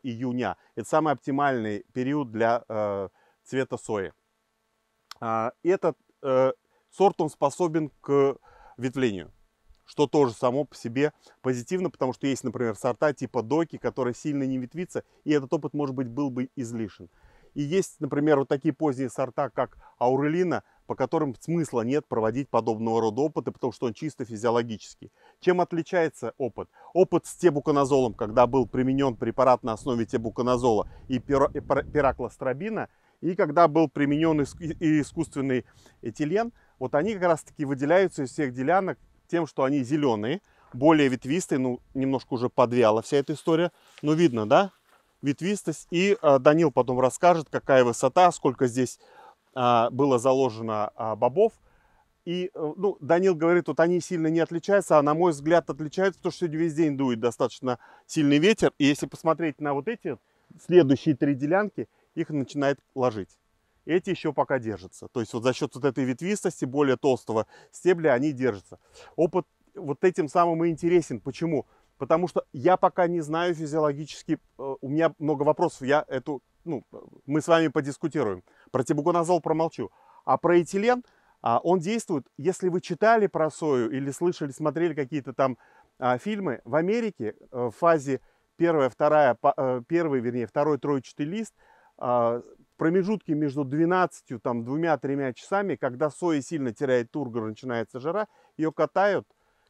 июня. Это самый оптимальный период для э, цвета сои. А, этот э, сорт он способен к ветвлению, что тоже само по себе позитивно, потому что есть, например, сорта типа доки, которые сильно не ветвится, и этот опыт, может быть, был бы излишен. И есть, например, вот такие поздние сорта, как аурелина – по которым смысла нет проводить подобного рода опыты, потому что он чисто физиологический. Чем отличается опыт? Опыт с тебуконазолом, когда был применен препарат на основе тебуконазола и пираклостробина, и когда был применен искусственный этилен, вот они как раз таки выделяются из всех делянок тем, что они зеленые, более ветвистые, ну, немножко уже подвяла вся эта история, но ну, видно, да, ветвистость. И э, Данил потом расскажет, какая высота, сколько здесь а, было заложено а, бобов. И, э, ну, Данил говорит, вот они сильно не отличаются, а на мой взгляд отличаются, потому что сегодня весь день дует достаточно сильный ветер. И если посмотреть на вот эти следующие три делянки, их начинает ложить. Эти еще пока держатся. То есть вот за счет вот этой ветвистости, более толстого стебля, они держатся. Опыт вот этим самым и интересен. Почему? Почему? Потому что я пока не знаю физиологически, э, у меня много вопросов, я эту, ну, мы с вами подискутируем. Про тибуконазол промолчу. А про этилен, а, он действует, если вы читали про сою или слышали, смотрели какие-то там а, фильмы, в Америке э, в фазе первая, вторая, э, первый, вернее, второй троечный лист, а, промежутки между 12, там, двумя-тремя часами, когда соя сильно теряет тургор, начинается жара, ее катают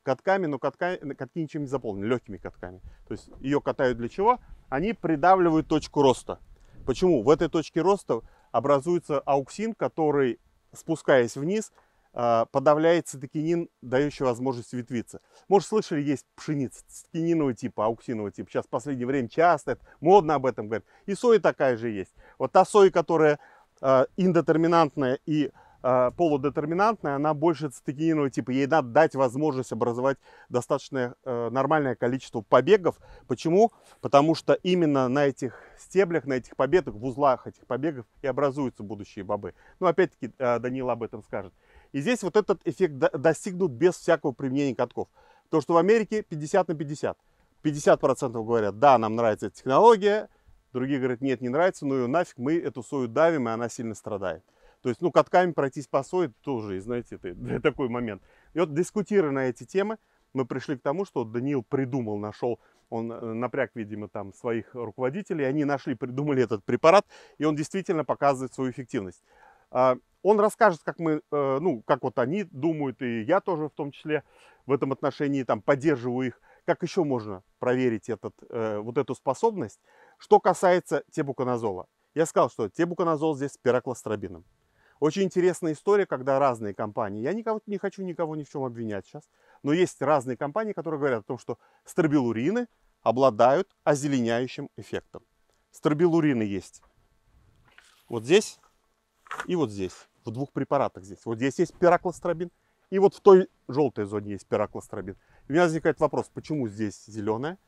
катками, но катка, катки ничем не заполнены, легкими катками. То есть ее катают для чего? Они придавливают точку роста. Почему? В этой точке роста образуется ауксин, который, спускаясь вниз, э, подавляет цитокинин, дающий возможность ветвиться. Может, слышали, есть пшеница цитокининового типа, ауксинового типа. Сейчас в последнее время часто, модно об этом говорят. И соя такая же есть. Вот та соя, которая э, индетерминантная и Э, полудетерминантная, она больше цитокинированного типа. Ей надо дать возможность образовать достаточно э, нормальное количество побегов. Почему? Потому что именно на этих стеблях, на этих побегах, в узлах этих побегов и образуются будущие бобы. Ну, опять-таки, э, Данила об этом скажет. И здесь вот этот эффект достигнут без всякого применения катков. То, что в Америке 50 на 50. 50% говорят, да, нам нравится эта технология, другие говорят, нет, не нравится, ну и нафиг, мы эту сою давим, и она сильно страдает. То есть, ну, катками пройтись по сое тоже, знаете, (laughs) это, такой момент. И вот дискутируя на эти темы, мы пришли к тому, что Даниил придумал, нашел, он э, напряг, видимо, там своих руководителей, они нашли, придумали этот препарат, и он действительно показывает свою эффективность. А, он расскажет, как мы, э, ну, как вот они думают, и я тоже в том числе в этом отношении там поддерживаю их. Как еще можно проверить этот, э, вот эту способность? Что касается тебуконазола, Я сказал, что тебуконазол здесь с пираклостробином. Очень интересная история, когда разные компании, я никого, не хочу никого ни в чем обвинять сейчас, но есть разные компании, которые говорят о том, что стробилурины обладают озеленяющим эффектом. Стробилурины есть вот здесь и вот здесь, в двух препаратах здесь. Вот здесь есть пирокластробин, и вот в той желтой зоне есть пирокластробин. у меня возникает вопрос, почему здесь зеленое,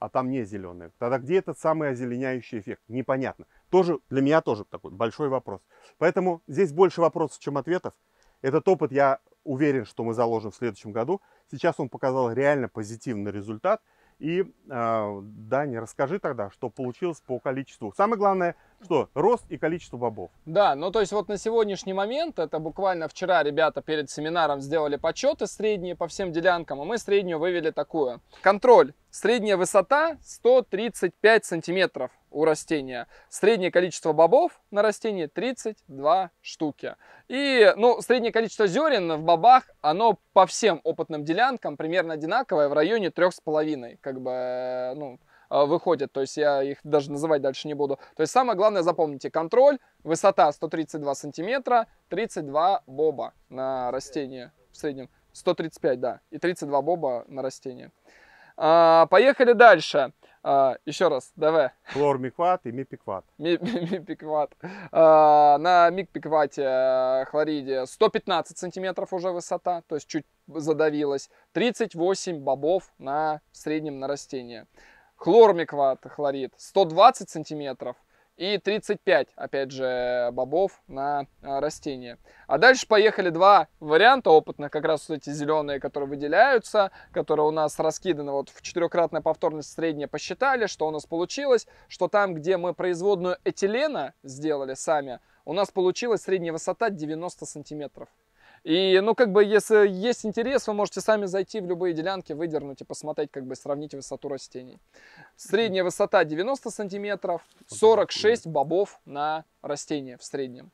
а там не зеленое? Тогда где этот самый озеленяющий эффект? Непонятно тоже для меня тоже такой большой вопрос. Поэтому здесь больше вопросов, чем ответов. Этот опыт, я уверен, что мы заложим в следующем году. Сейчас он показал реально позитивный результат. И, э, Даня, расскажи тогда, что получилось по количеству. Самое главное – что рост и количество бобов. Да, ну то есть вот на сегодняшний момент, это буквально вчера ребята перед семинаром сделали подсчеты средние по всем делянкам, и а мы среднюю вывели такую. Контроль. Средняя высота 135 сантиметров у растения. Среднее количество бобов на растении 32 штуки. И, ну, среднее количество зерен в бобах, оно по всем опытным делянкам примерно одинаковое, в районе 3,5, как бы, э, ну, Э, выходят. То есть я их даже называть дальше не буду. То есть самое главное запомните контроль, высота 132 сантиметра, 32 боба на растение в среднем. 135, да, и 32 боба на растение. А, поехали дальше. А, еще раз, давай. Хлормикват и мипикват. Ми, ми, мипикват. А, на мипиквате э, хлориде 115 сантиметров уже высота, то есть чуть задавилась. 38 бобов на среднем на растение хлормикват хлорид 120 сантиметров и 35, опять же, бобов на э, растение. А дальше поехали два варианта опытных, как раз вот эти зеленые, которые выделяются, которые у нас раскиданы вот в четырехкратной повторности средняя посчитали, что у нас получилось, что там, где мы производную этилена сделали сами, у нас получилась средняя высота 90 сантиметров. И, ну, как бы, если есть интерес, вы можете сами зайти в любые делянки, выдернуть и посмотреть, как бы, сравнить высоту растений. Средняя высота 90 сантиметров, 46 бобов на растение в среднем.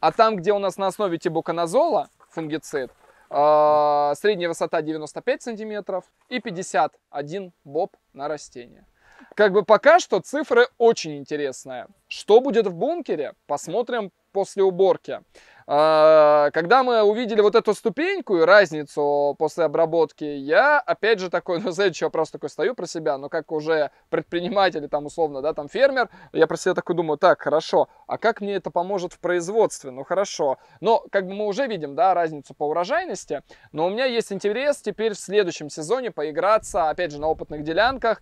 А там, где у нас на основе тибуканозола фунгицид, а, средняя высота 95 сантиметров и 51 боб на растение. Как бы пока что цифры очень интересные. Что будет в бункере, посмотрим после уборки. А, когда мы увидели вот эту ступеньку и разницу после обработки, я опять же такой, (laughs) ну знаете, я просто такой стою про себя, но как уже предприниматель, там условно, да, там фермер, я про себя такой думаю, так, хорошо, а как мне это поможет в производстве? Ну хорошо, но как бы мы уже видим, да, разницу по урожайности, но у меня есть интерес теперь в следующем сезоне поиграться, опять же, на опытных делянках,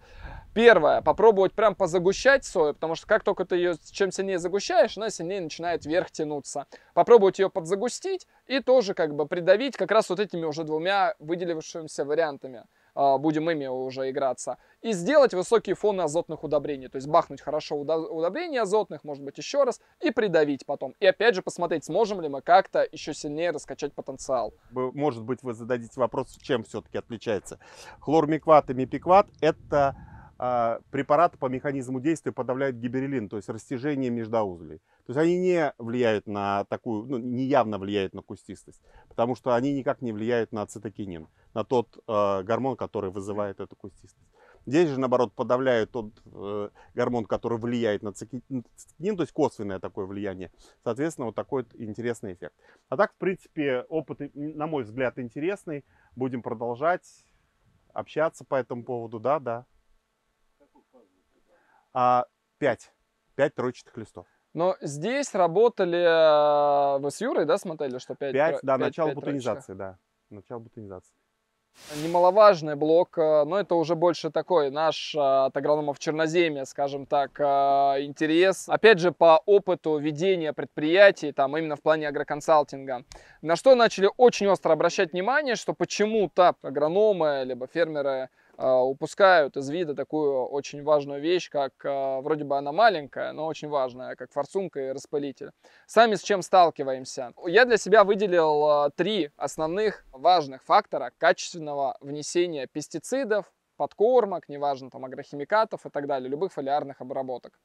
Первое, попробовать прям позагущать сою, потому что как только ты ее чем сильнее загущаешь, она сильнее начинает вверх тянуться. Попробовать ее подзагустить и тоже как бы придавить как раз вот этими уже двумя выделившимися вариантами. А, будем ими уже играться. И сделать высокие фоны азотных удобрений. То есть бахнуть хорошо удобрения азотных, может быть, еще раз, и придавить потом. И опять же посмотреть, сможем ли мы как-то еще сильнее раскачать потенциал. Может быть, вы зададите вопрос, чем все-таки отличается. Хлормикват и мипикват – это а, препараты по механизму действия подавляют гиберелин, то есть растяжение междоузлей. То есть они не влияют на такую, ну, не явно влияют на кустистость, потому что они никак не влияют на цитокинин, на тот э, гормон, который вызывает эту кустистость. Здесь же, наоборот, подавляют тот э, гормон, который влияет на цитокинин, то есть косвенное такое влияние. Соответственно, вот такой вот интересный эффект. А так, в принципе, опыт, на мой взгляд, интересный. Будем продолжать общаться по этому поводу. Да, да а 5, 5 тройчатых листов. Но здесь работали, а, вы с Юрой, да, смотрели, что 5? 5, да, 5, начало 5 бутонизации, тройчика. да, начало бутонизации. Немаловажный блок, а, но это уже больше такой наш а, от агрономов черноземья, скажем так, интерес. Опять же, по опыту ведения предприятий, там именно в плане агроконсалтинга. На что начали очень остро обращать внимание, что почему-то агрономы, либо фермеры Э, упускают из вида такую очень важную вещь, как э, вроде бы она маленькая, но очень важная, как форсунка и распылитель. Сами с чем сталкиваемся? Я для себя выделил э, три основных важных фактора качественного внесения пестицидов, подкормок, неважно, там, агрохимикатов и так далее, любых фолиарных обработок.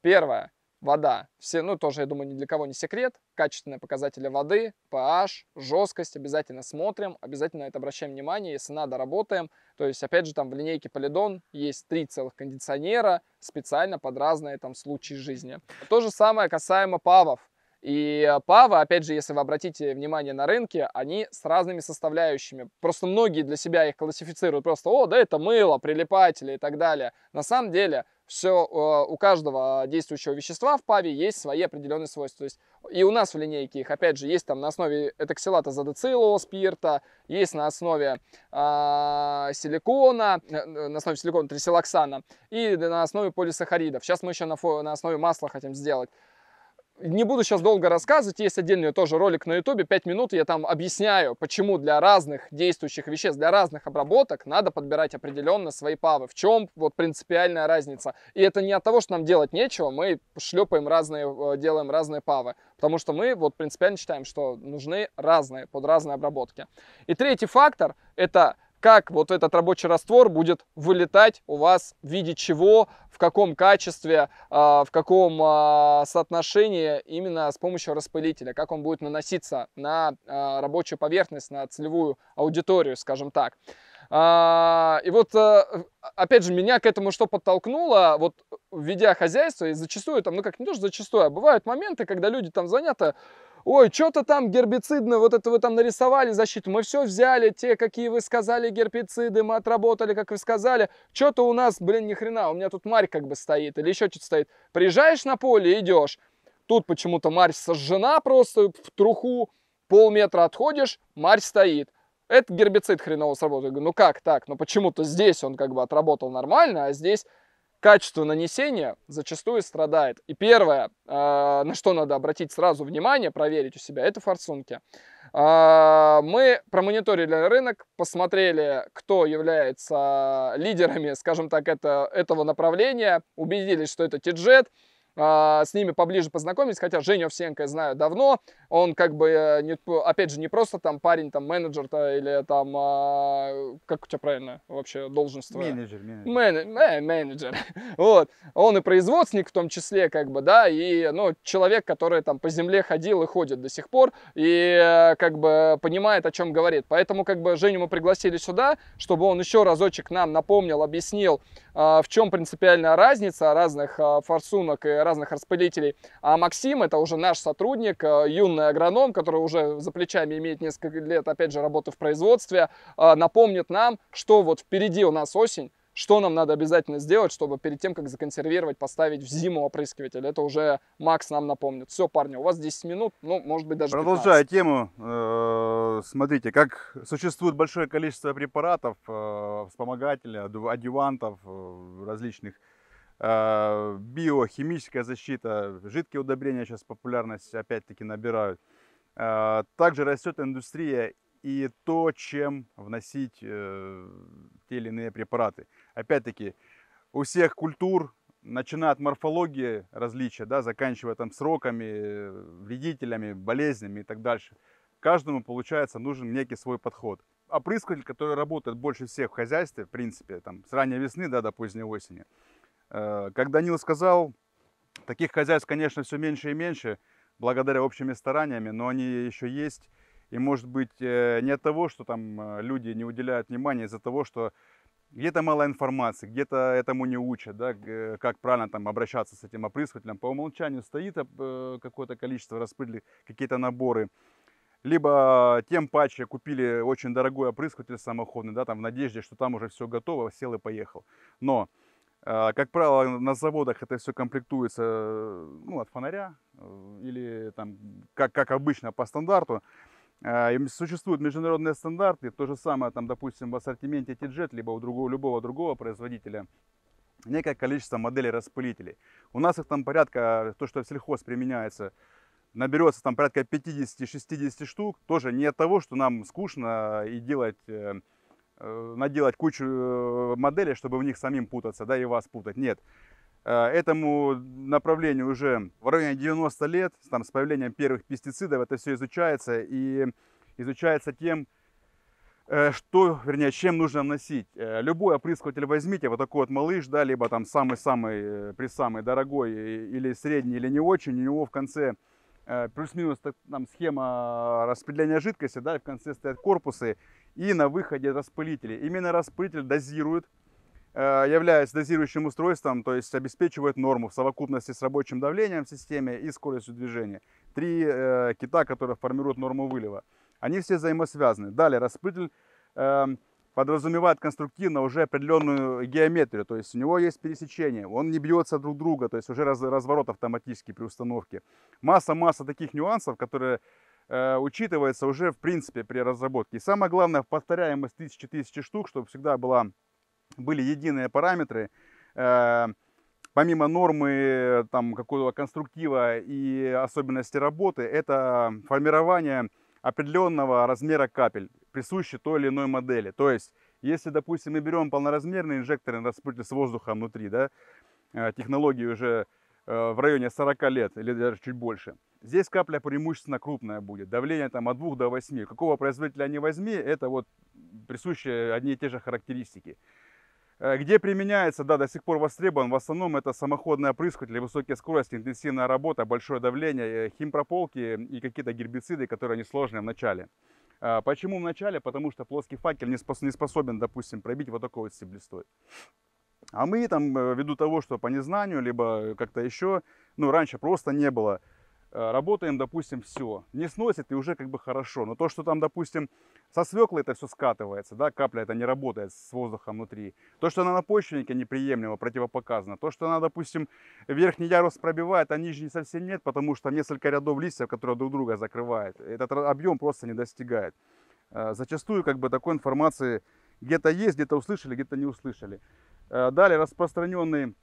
Первое Вода. Все, ну, тоже, я думаю, ни для кого не секрет. Качественные показатели воды, pH, жесткость. Обязательно смотрим, обязательно это обращаем внимание. Если надо, работаем. То есть, опять же, там в линейке Полидон есть три целых кондиционера специально под разные там случаи жизни. То же самое касаемо павов. И э, павы, опять же, если вы обратите внимание на рынке, они с разными составляющими. Просто многие для себя их классифицируют просто, о, да это мыло, прилипатели и так далее. На самом деле все, а, у каждого действующего вещества в паве есть свои определенные свойства. То есть и у нас в линейке их, опять же, есть там на основе этоксилата задоцилового спирта, есть на основе а, э, силикона, на основе силикона трисилоксана и на основе полисахаридов. Сейчас мы еще на, на основе масла хотим сделать. Не буду сейчас долго рассказывать, есть отдельный тоже ролик на ютубе, 5 минут, я там объясняю, почему для разных действующих веществ, для разных обработок надо подбирать определенно свои павы. В чем вот принципиальная разница? И это не от того, что нам делать нечего, мы шлепаем разные, э, делаем разные павы, потому что мы вот принципиально считаем, что нужны разные, под разные обработки. И третий фактор – это как вот этот рабочий раствор будет вылетать у вас в виде чего каком качестве, а, в каком а, соотношении именно с помощью распылителя, как он будет наноситься на а, рабочую поверхность, на целевую аудиторию, скажем так. И вот, э, опять же, меня к этому что подтолкнуло, вот ведя хозяйство, и зачастую там, ну как не то, что зачастую, а бывают моменты, когда люди там звонят, ой, что-то там гербицидно, вот это вы там нарисовали защиту, мы все взяли, те, какие вы сказали гербициды, мы отработали, как вы сказали, что-то у нас, блин, ни хрена, у меня тут марь как бы стоит или еще что-то стоит. Приезжаешь на поле, идешь, тут почему-то марь сожжена просто в труху, полметра отходишь, марь стоит. Это гербицид хреново сработал. Я говорю, ну как так? Ну почему-то здесь он как бы отработал нормально, а здесь качество нанесения зачастую страдает. И первое, а, на что надо обратить сразу внимание, проверить у себя, это форсунки. А, мы промониторили рынок, посмотрели, кто является лидерами, скажем так, это, этого направления, убедились, что это Тиджет, а, с ними поближе познакомились, хотя Женю Овсенко я знаю давно, он как бы, э, не, опять же, не просто там парень, там менеджер -то, или там, а, как у тебя правильно вообще должность Менеджер, менеджер. Мен, э, менеджер, (laughs) вот, он и производственник в том числе, как бы, да, и, ну, человек, который там по земле ходил и ходит до сих пор, и э, как бы понимает, о чем говорит, поэтому как бы Женю мы пригласили сюда, чтобы он еще разочек нам напомнил, объяснил, а, в чем принципиальная разница разных форсунок и разных распылителей. А Максим, это уже наш сотрудник, э, юный агроном, который уже за плечами имеет несколько лет, опять же, работы в производстве, а, напомнит нам, что вот впереди у нас осень, что нам надо обязательно сделать, чтобы перед тем, как законсервировать, поставить в зиму опрыскиватель. Это уже Макс нам напомнит. Все, парни, у вас 10 минут, ну, может быть, даже 15. Продолжая тему, э, смотрите, как существует большое количество препаратов, э, вспомогателей, одевантов различных, а, биохимическая защита, жидкие удобрения сейчас популярность опять-таки набирают. А, также растет индустрия и то, чем вносить э, те или иные препараты. Опять-таки, у всех культур, начиная от морфологии различия, да, заканчивая там сроками, вредителями, болезнями и так дальше, каждому, получается, нужен некий свой подход. Опрыскиватель, а который работает больше всех в хозяйстве, в принципе, там, с ранней весны да, до поздней осени – Э, как Данил сказал, таких хозяйств, конечно, все меньше и меньше, благодаря общими стараниями, но они еще есть. И может быть э, не от того, что там э, люди не уделяют внимания, а из-за того, что где-то мало информации, где-то этому не учат, да, как правильно там обращаться с этим опрыскивателем. По умолчанию стоит какое-то количество распыльных, какие-то наборы. Либо тем паче купили очень дорогой опрыскиватель самоходный, да, там в надежде, что там уже все готово, сел и поехал. Но а, как правило, на заводах это все комплектуется э, ну, от фонаря э, или там, как, как обычно по стандарту. А, существуют международные стандарты, то же самое, там, допустим, в ассортименте T-Jet, либо у другого, любого другого производителя, некое количество моделей распылителей. У нас их там порядка, то, что в сельхоз применяется, наберется там порядка 50-60 штук, тоже не от того, что нам скучно э, и делать Э, наделать кучу э, моделей, чтобы в них самим путаться, да, и вас путать. Нет. Э, этому направлению уже в районе 90 лет, там, с появлением первых пестицидов, это все изучается, и изучается тем, что, вернее, чем нужно вносить. Любой опрыскиватель возьмите, вот такой вот малыш, да, либо там самый-самый, при самый дорогой или средний, или не очень, у него в конце плюс-минус там схема распределения жидкости, да, и в конце стоят корпусы, и на выходе распылители Именно распылитель дозирует, э, являясь дозирующим устройством, то есть обеспечивает норму в совокупности с рабочим давлением в системе и скоростью движения. Три э, кита, которые формируют норму вылива. Они все взаимосвязаны. Далее распылитель эм, подразумевает конструктивно уже определенную геометрию, то есть у него есть пересечение, он не бьется друг друга, то есть уже раз, разворот автоматически при установке. Масса-масса таких нюансов, которые Э, учитывается уже в принципе при разработке. И самое главное, повторяемость тысячи-тысячи штук, чтобы всегда была, были единые параметры. Э, помимо нормы э, там какого-то конструктива и особенности работы, это формирование определенного размера капель, присущи той или иной модели. То есть, если, допустим, мы берем полноразмерные инжекторы на с воздухом внутри, да, э, технологии уже в районе 40 лет или даже чуть больше – Здесь капля преимущественно крупная будет, давление там от 2 до 8. Какого производителя не возьми, это вот присущие одни и те же характеристики. Э, где применяется, да, до сих пор востребован, в основном это самоходные опрыскатели, высокие скорости, интенсивная работа, большое давление, э, химпрополки и какие-то гербициды, которые несложные в начале. А почему в начале? Потому что плоский факель не, спос не способен, допустим, пробить вот такой вот стеблестой. А мы там, э, ввиду того, что по незнанию, либо как-то еще, ну, раньше просто не было, Э, работаем, допустим, все. Не сносит и уже как бы хорошо. Но то, что там, допустим, со свеклы это все скатывается, да, капля это не работает с воздухом внутри. То, что она на почвеннике неприемлемо, противопоказано. То, что она, допустим, верхний ярус пробивает, а нижний совсем нет, потому что несколько рядов листьев, которые друг друга закрывают. Этот объем просто не достигает. Э, зачастую как бы такой информации где-то есть, где-то услышали, где-то не услышали. Э, далее распространенный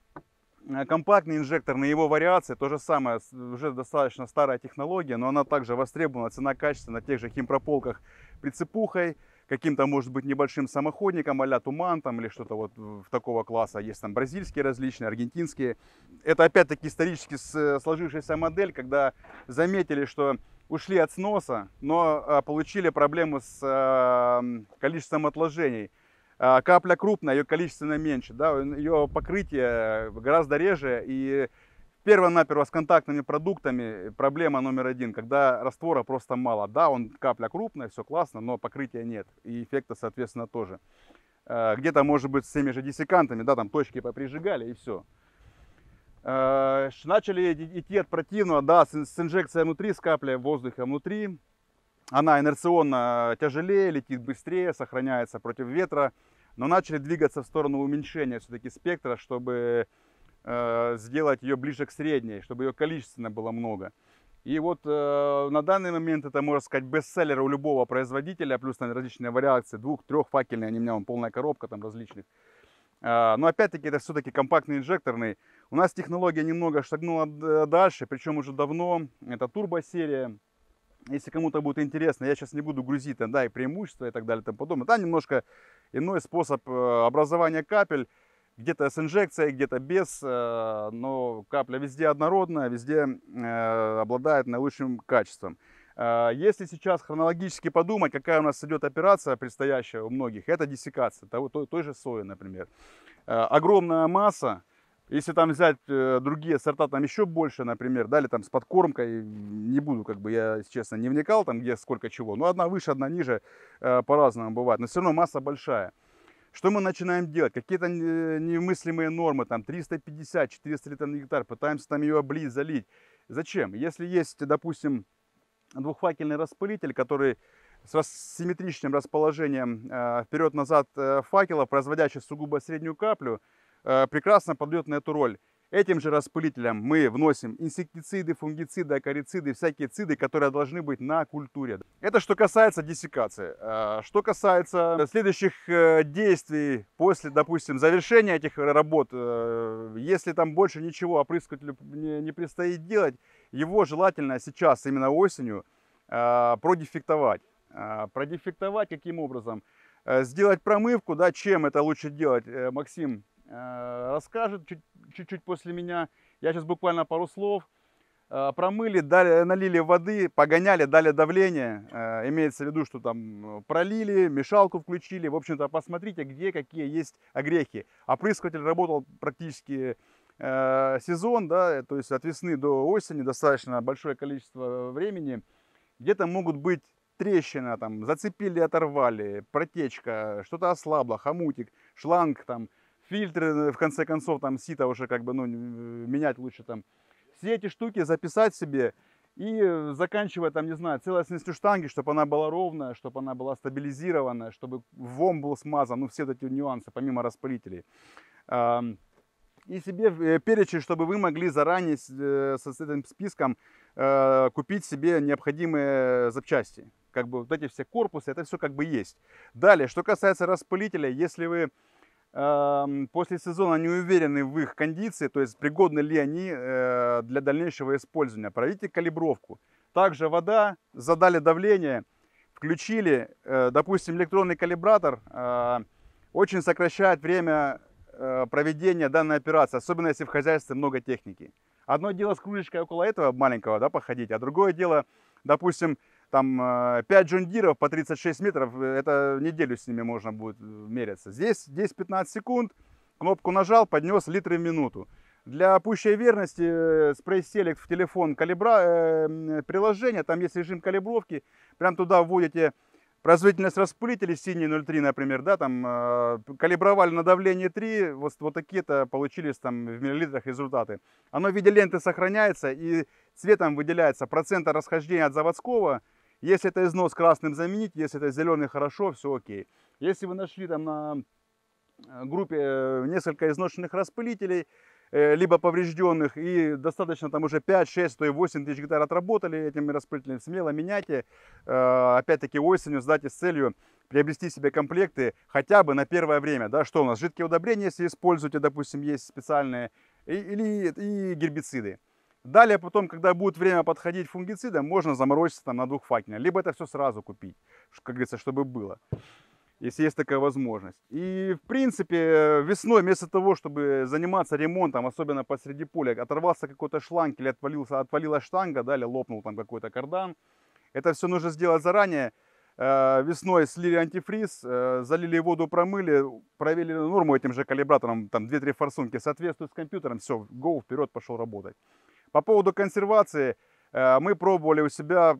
Э, компактный инжектор на его вариации, то же самое, уже достаточно старая технология, но она также востребована, цена-качество на тех же химпрополках прицепухой, каким-то, может быть, небольшим самоходником, а Туман там или что-то вот такого класса. Есть там бразильские различные, аргентинские. Это опять-таки исторически э, сложившаяся модель, когда заметили, что ушли от сноса, но а, получили проблемы с эм, количеством отложений. А, капля крупная, ее количественно меньше, да, ее покрытие э, гораздо реже. И перво-наперво с контактными продуктами э, проблема номер один, когда раствора просто мало. Да, он капля крупная, все классно, но покрытия нет. И эффекта, соответственно, тоже. А, где-то, может быть, с теми же диссекантами, да, там точки поприжигали и все. А, начали идти от противного, да, с инжекцией внутри, с каплей воздуха внутри. Она инерционно тяжелее, летит быстрее, сохраняется против ветра. Но начали двигаться в сторону уменьшения все-таки спектра, чтобы э, сделать ее ближе к средней, чтобы ее количественно было много. И вот э, на данный момент это, можно сказать, бестселлер у любого производителя, плюс там различные вариации, двух, трех факельные, они у меня вон, полная коробка там различных. Э, но опять-таки это все-таки компактный инжекторный. У нас технология немного шагнула дальше, причем уже давно. Это турбо серия если кому-то будет интересно, я сейчас не буду грузить там, да, и преимущества и так далее там тому подобное. Да, немножко иной способ э, образования капель. Где-то с инжекцией, где-то без, э, но капля везде однородная, везде э, обладает наилучшим качеством. Если сейчас хронологически подумать, какая у нас идет операция предстоящая у многих, это диссекация той, той же сои, например. Огромная масса, если там взять э, другие сорта, там еще больше, например, дали там с подкормкой, не буду, как бы я, честно, не вникал, там где сколько чего. Но одна выше, одна ниже, э, по-разному бывает. Но все равно масса большая. Что мы начинаем делать? Какие-то э, немыслимые нормы, там 350-400 литров на гектар, пытаемся там ее облить, залить. Зачем? Если есть, допустим, двухфакельный распылитель, который с симметричным расположением вперед-назад факелов, производящий сугубо среднюю каплю, Э, прекрасно подойдет на эту роль. Этим же распылителем мы вносим инсектициды, фунгициды, акарициды, всякие циды, которые должны быть на культуре. Это что касается диссекации. Э, что касается следующих э, действий после, допустим, завершения этих работ, если там больше ничего опрыскивателю не предстоит делать, его желательно сейчас, именно осенью, продефектовать. Продефектовать каким образом? Сделать промывку, да, чем это лучше делать, Максим Э, расскажет чуть-чуть после меня. Я сейчас буквально пару слов. Э, промыли, дали, налили воды, погоняли, дали давление. Э, имеется в виду, что там пролили, мешалку включили. В общем-то, посмотрите, где какие есть огрехи. Опрыскиватель работал практически сезон, да, то есть от весны до осени достаточно большое количество времени. Где-то могут быть трещина, там, зацепили, оторвали, протечка, что-то ослабло, хомутик, шланг, там, фильтры, э, в конце концов, там сито уже как бы, ну, э, менять лучше там. Все эти штуки записать себе и э, заканчивая там, не знаю, целостностью штанги, чтобы она была ровная, чтобы она была стабилизированная чтобы вом был смазан, ну, все эти нюансы, помимо распылителей. И себе перечень, чтобы вы могли заранее с этим списком купить себе необходимые запчасти. Как бы вот эти все корпусы, это все как бы есть. Далее, что касается распылителя, если вы после сезона не уверены в их кондиции, то есть пригодны ли они э, для дальнейшего использования. Проведите калибровку. Также вода, задали давление, включили, э, допустим, электронный калибратор, э, очень сокращает время проведения данной операции, особенно если в хозяйстве много техники. Одно дело с кружечкой около этого маленького да, походить, а другое дело, допустим, там 5 э, джундиров по 36 метров, э, это неделю с ними можно будет э, мериться. Здесь 10-15 секунд, кнопку нажал, поднес литры в минуту. Для пущей верности спрей Селект в телефон калибра, э, приложение, там есть режим калибровки, прям туда вводите производительность распылителя синий 0,3, например, да, там э, калибровали на давление 3, вот, вот такие-то получились там в миллилитрах результаты. Оно в виде ленты сохраняется и цветом выделяется процента расхождения от заводского, если это износ красным заменить, если это зеленый, хорошо, все окей. Если вы нашли там на э, группе э, несколько изношенных распылителей, э, либо поврежденных, и достаточно там уже 5, 6, а то и 8 тысяч гектар отработали этими распылителями, смело меняйте, опять-таки осенью сдайте с целью приобрести себе комплекты хотя бы на первое время, да, что у нас, жидкие удобрения, если используете, допустим, есть специальные, или и гербициды. Далее потом, когда будет время подходить фунгицидам, можно заморочиться там на двух Либо это все сразу купить, как говорится, чтобы было. Если есть такая возможность. И в принципе весной вместо того, чтобы заниматься ремонтом, особенно посреди поля, оторвался какой-то шланг или отвалился, отвалилась штанга, далее лопнул там какой-то кардан. Это все нужно сделать заранее. Э, весной слили антифриз, э, залили воду, промыли, провели норму этим же калибратором, там 2-3 форсунки соответствуют с компьютером, все, go, вперед, пошел работать. По поводу консервации, э, мы пробовали у себя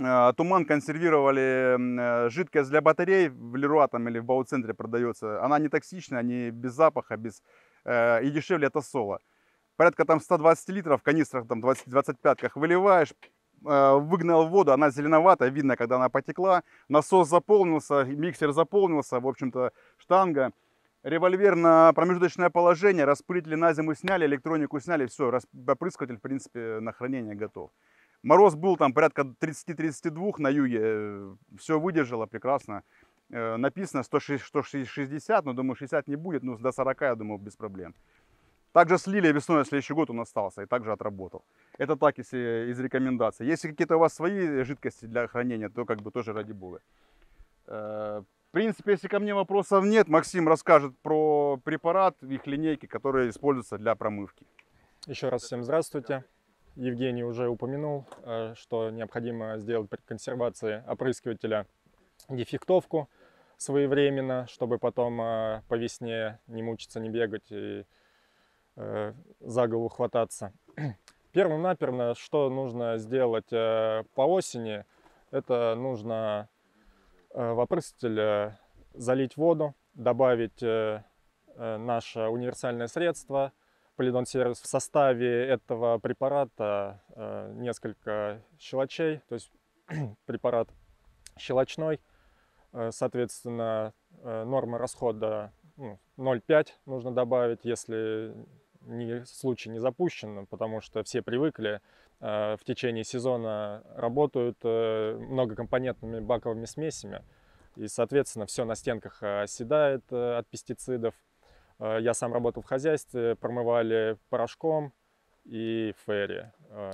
э, туман консервировали э, жидкость для батарей в Леруа там или в Бау-центре продается. Она не токсичная, не без запаха, без и дешевле это соло. Порядка там 120 литров в канистрах там 20-25 выливаешь, выгнал воду, она зеленоватая, видно, когда она потекла. Насос заполнился, миксер заполнился, в общем-то штанга. Револьвер на промежуточное положение, распылитель на зиму сняли, электронику сняли, все, опрыскиватель, в принципе, на хранение готов. Мороз был там порядка 30-32 на юге, э, все выдержало прекрасно. Э, написано 160, но думаю 60 не будет, но до 40 я думаю без проблем. Также слили весной, на следующий год он остался и также отработал. Это так, если из рекомендаций. Если какие-то у вас свои жидкости для хранения, то как бы тоже ради бога. Э, в принципе, если ко мне вопросов нет, Максим расскажет про препарат в их линейке, который используется для промывки. Еще раз всем здравствуйте. Евгений уже упомянул, э, что необходимо сделать при консервации опрыскивателя дефектовку своевременно, чтобы потом э, по весне не мучиться, не бегать и э, за голову хвататься. (clears throat) Первым-наперво, что нужно сделать по осени, это нужно Э, вопрыскателя э, залить воду, добавить э, наше универсальное средство Полидон Сервис. В составе этого препарата несколько щелочей, то есть (clears throat) препарат щелочной. Соответственно, норма расхода 0,5 ну, нужно добавить, если случай не запущен, потому что все привыкли Э, в течение сезона работают э, многокомпонентными баковыми смесями. И, соответственно, все на стенках э, оседает от пестицидов. Я сам работал в хозяйстве, промывали порошком и ферри.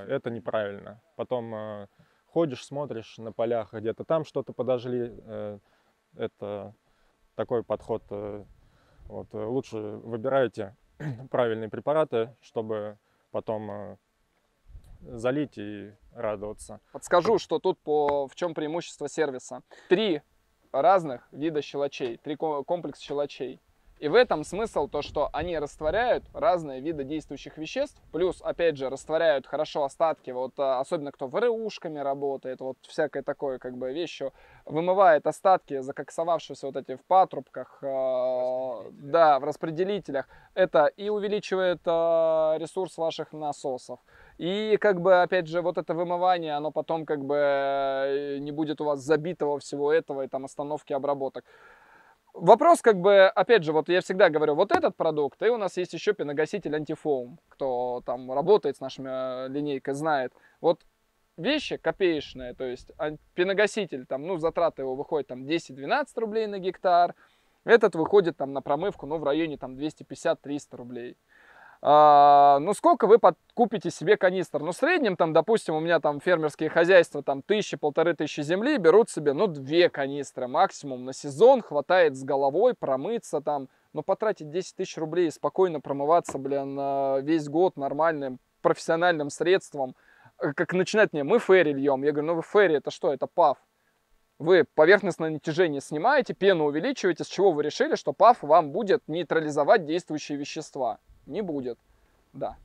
Это неправильно. Потом ходишь, смотришь на полях, где-то там что-то подожгли. Это такой подход. Вот, лучше выбирайте (clears throat) правильные препараты, чтобы потом залить и радоваться. Подскажу, что тут по, в чем преимущество сервиса. Три разных вида щелочей, три комплекс щелочей. И в этом смысл то, что они растворяют разные виды действующих веществ, плюс, опять же, растворяют хорошо остатки, вот а, особенно кто ВРУшками работает, вот всякое такое как бы вещью, вымывает остатки, закоксовавшиеся вот эти в патрубках, в а, да, в распределителях. Это и увеличивает а, ресурс ваших насосов, и как бы, опять же, вот это вымывание, оно потом как бы э, не будет у вас забитого всего этого и там остановки обработок. Вопрос, как бы, опять же, вот я всегда говорю, вот этот продукт, и у нас есть еще пеногаситель антифоум, кто там работает с нашими э, линейкой, знает. Вот вещи копеечные, то есть пеногаситель, там, ну, затраты его выходит там 10-12 рублей на гектар, этот выходит там на промывку, ну, в районе там 250-300 рублей. А, ну сколько вы купите себе канистр? Ну, в среднем, там, допустим, у меня там фермерские хозяйства, там, тысячи, полторы тысячи земли, берут себе, ну, две канистры максимум на сезон, хватает с головой промыться там, но потратить 10 тысяч рублей и спокойно промываться, блин, весь год нормальным профессиональным средством, э, как начинать мне, мы ферри льем, я говорю, ну, вы ферри, это что, это паф? Вы поверхностное натяжение снимаете, пену увеличиваете, с чего вы решили, что паф вам будет нейтрализовать действующие вещества? не будет. Да.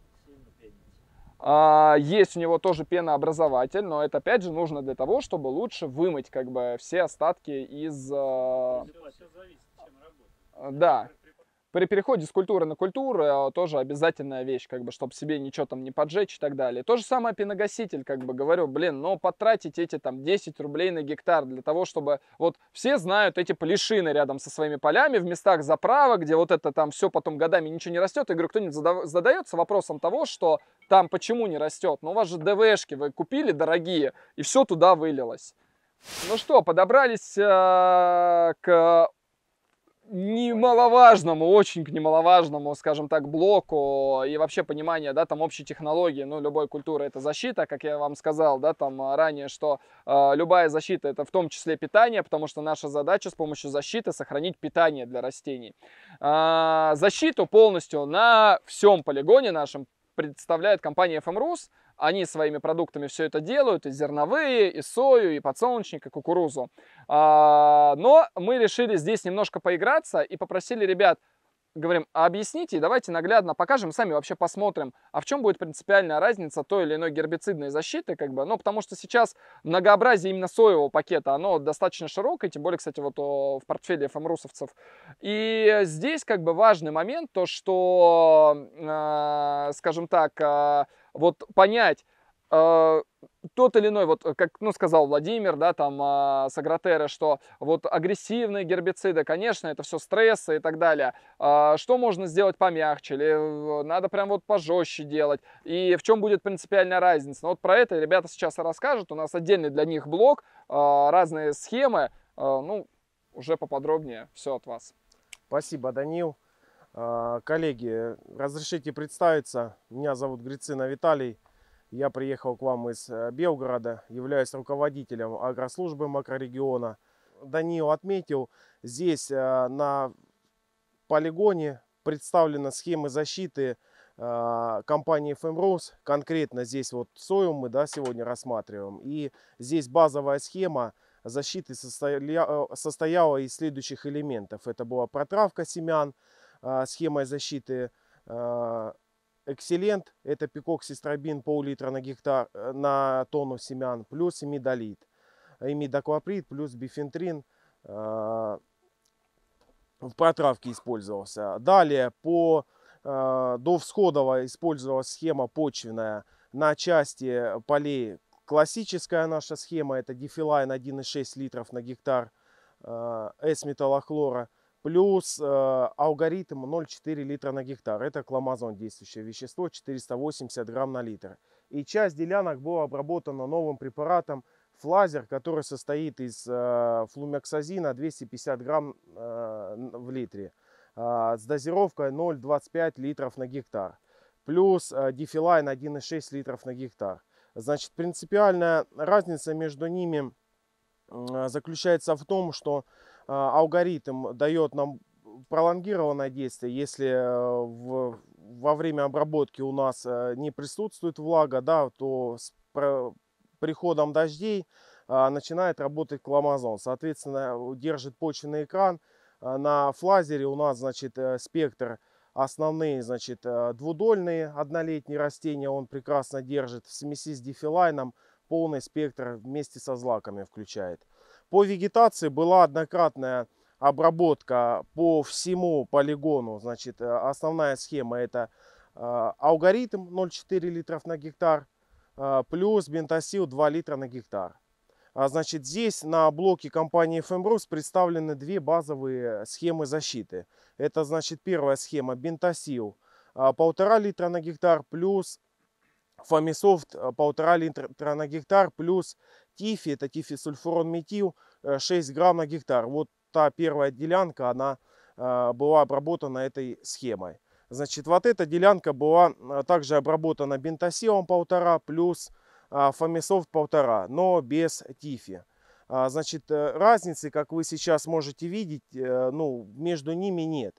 А, есть у него тоже пенообразователь, но это опять же нужно для того, чтобы лучше вымыть как бы все остатки из... Все, а, все зависит, чем работать. Да, при переходе с культуры на культуру э, тоже обязательная вещь, как бы, чтобы себе ничего там не поджечь и так далее. То же самое пеногаситель, как бы говорю, блин, но ну, потратить эти там 10 рублей на гектар для того, чтобы вот все знают эти плешины рядом со своими полями в местах заправок, где вот это там все потом годами ничего не растет. Я говорю, кто-нибудь задается вопросом того, что там почему не растет? Ну у вас же ДВшки вы купили дорогие, и все туда вылилось. Ну что, подобрались э, к немаловажному, очень к немаловажному, скажем так, блоку и вообще понимание, да, там общей технологии, ну, любой культуры это защита, как я вам сказал, да, там а, ранее, что э, любая защита это в том числе питание, потому что наша задача с помощью защиты сохранить питание для растений. Э, защиту полностью на всем полигоне нашем представляет компания FMRUS, они своими продуктами все это делают, и зерновые, и сою, и подсолнечник, и кукурузу. А, но мы решили здесь немножко поиграться и попросили ребят, говорим, объясните, давайте наглядно покажем, сами вообще посмотрим, а в чем будет принципиальная разница той или иной гербицидной защиты, как бы, ну, потому что сейчас многообразие именно соевого пакета, оно достаточно широкое, тем более, кстати, вот в портфеле фамрусовцев. Эм и здесь, как бы, важный момент, то, что, э, скажем так, а, вот понять, э, тот или иной, вот э, как ну, сказал Владимир, да, там э, а, с что вот агрессивные гербициды, конечно, это все стрессы и так далее. Э, что можно сделать помягче или э, надо прям вот пожестче делать? И в чем будет принципиальная разница? Ну, вот про это ребята сейчас расскажут. У нас отдельный для них блок, э, разные схемы. Э, ну, уже поподробнее все от вас. Спасибо, Данил. А, коллеги, разрешите представиться. Меня зовут Грицина Виталий. Я приехал к вам из э, Белгорода, являюсь руководителем агрослужбы макрорегиона. Даниил отметил, здесь э, на полигоне представлены схемы защиты э, компании FMROS. Конкретно здесь вот сою мы да, сегодня рассматриваем. И здесь базовая схема защиты состояла из следующих элементов. Это была протравка семян, а, схемой защиты а, Экселент, это пикоксистробин пол-литра на гектар э, на тонну семян, плюс имидолит, имидокваприт, плюс бифентрин а, в протравке использовался. Далее по до всходова использовалась схема почвенная на части полей. Классическая наша схема это дифилайн 1,6 литров на гектар С-металлохлора. Плюс э, алгоритм 0,4 литра на гектар. Это кламазон действующее вещество, 480 грамм на литр. И часть делянок была обработана новым препаратом флазер, который состоит из э, флумексазина 250 грамм э, в литре э, с дозировкой 0,25 литров на гектар. Плюс э, дифилайн 1,6 литров на гектар. Значит, принципиальная разница между ними э, заключается в том, что э, а, алгоритм дает нам пролонгированное действие, если э, в, во время обработки у нас э, не присутствует влага, да, то с приходом дождей а, начинает работать кламазон. Соответственно, держит почвенный экран. А, на флазере у нас, значит, э, спектр основные, значит, двудольные однолетние растения он прекрасно держит. В смеси с дифилайном полный спектр вместе со злаками включает. По вегетации была однократная обработка по всему полигону. Значит, э, основная схема это э, алгоритм 0,4 литров на гектар э, плюс бентосил 2 литра на гектар. А, значит, здесь на блоке компании FMBRUS представлены две базовые схемы защиты. Это, значит, первая схема бентосил 1,5 литра на гектар плюс ФамисОфт 1,5 литра на гектар плюс тифи, это тифисульфурон метил, 6 э, грамм на гектар. Вот та первая делянка, она э, была обработана этой схемой. Значит, вот эта делянка была э, также обработана бентосилом полтора плюс а, фомисов полтора, но без тифи. А, значит, разницы, как вы сейчас можете видеть, ну, между ними нет.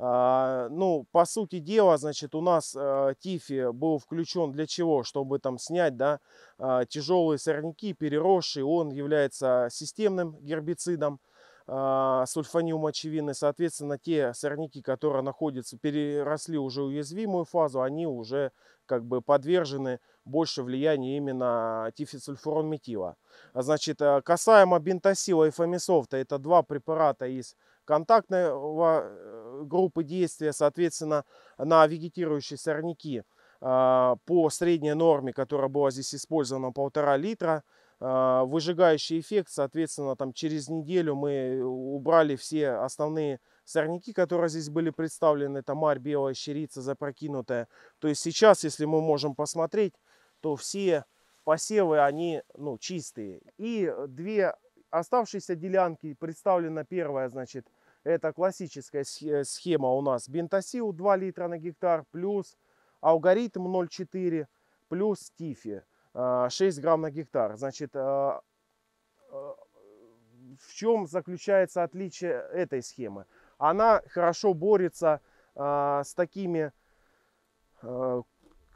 А, ну, по сути дела, значит, у нас э, тифи был включен для чего? Чтобы там снять, да, а, тяжелые сорняки, переросшие. Он является системным гербицидом а, сульфанил мочевины. Соответственно, те сорняки, которые находятся, переросли уже уязвимую фазу, они уже как бы подвержены больше влиянию именно тифицульфурон метила. Значит, э, касаемо бентосила и фомисофта, это два препарата из контактного э, э, группы действия, соответственно, на вегетирующие сорняки а, по средней норме, которая была здесь использована, полтора литра. А, выжигающий эффект, соответственно, там через неделю мы убрали все основные сорняки, которые здесь были представлены. Это марь, белая щерица запрокинутая. То есть сейчас, если мы можем посмотреть, то все посевы, они ну, чистые. И две оставшиеся делянки представлена первая, значит, это классическая схема у нас Бентасил 2 литра на гектар, плюс алгоритм 0,4, плюс Тифи 6 а, грамм на гектар. Значит, а, а, в чем заключается отличие этой схемы? Она хорошо борется с такими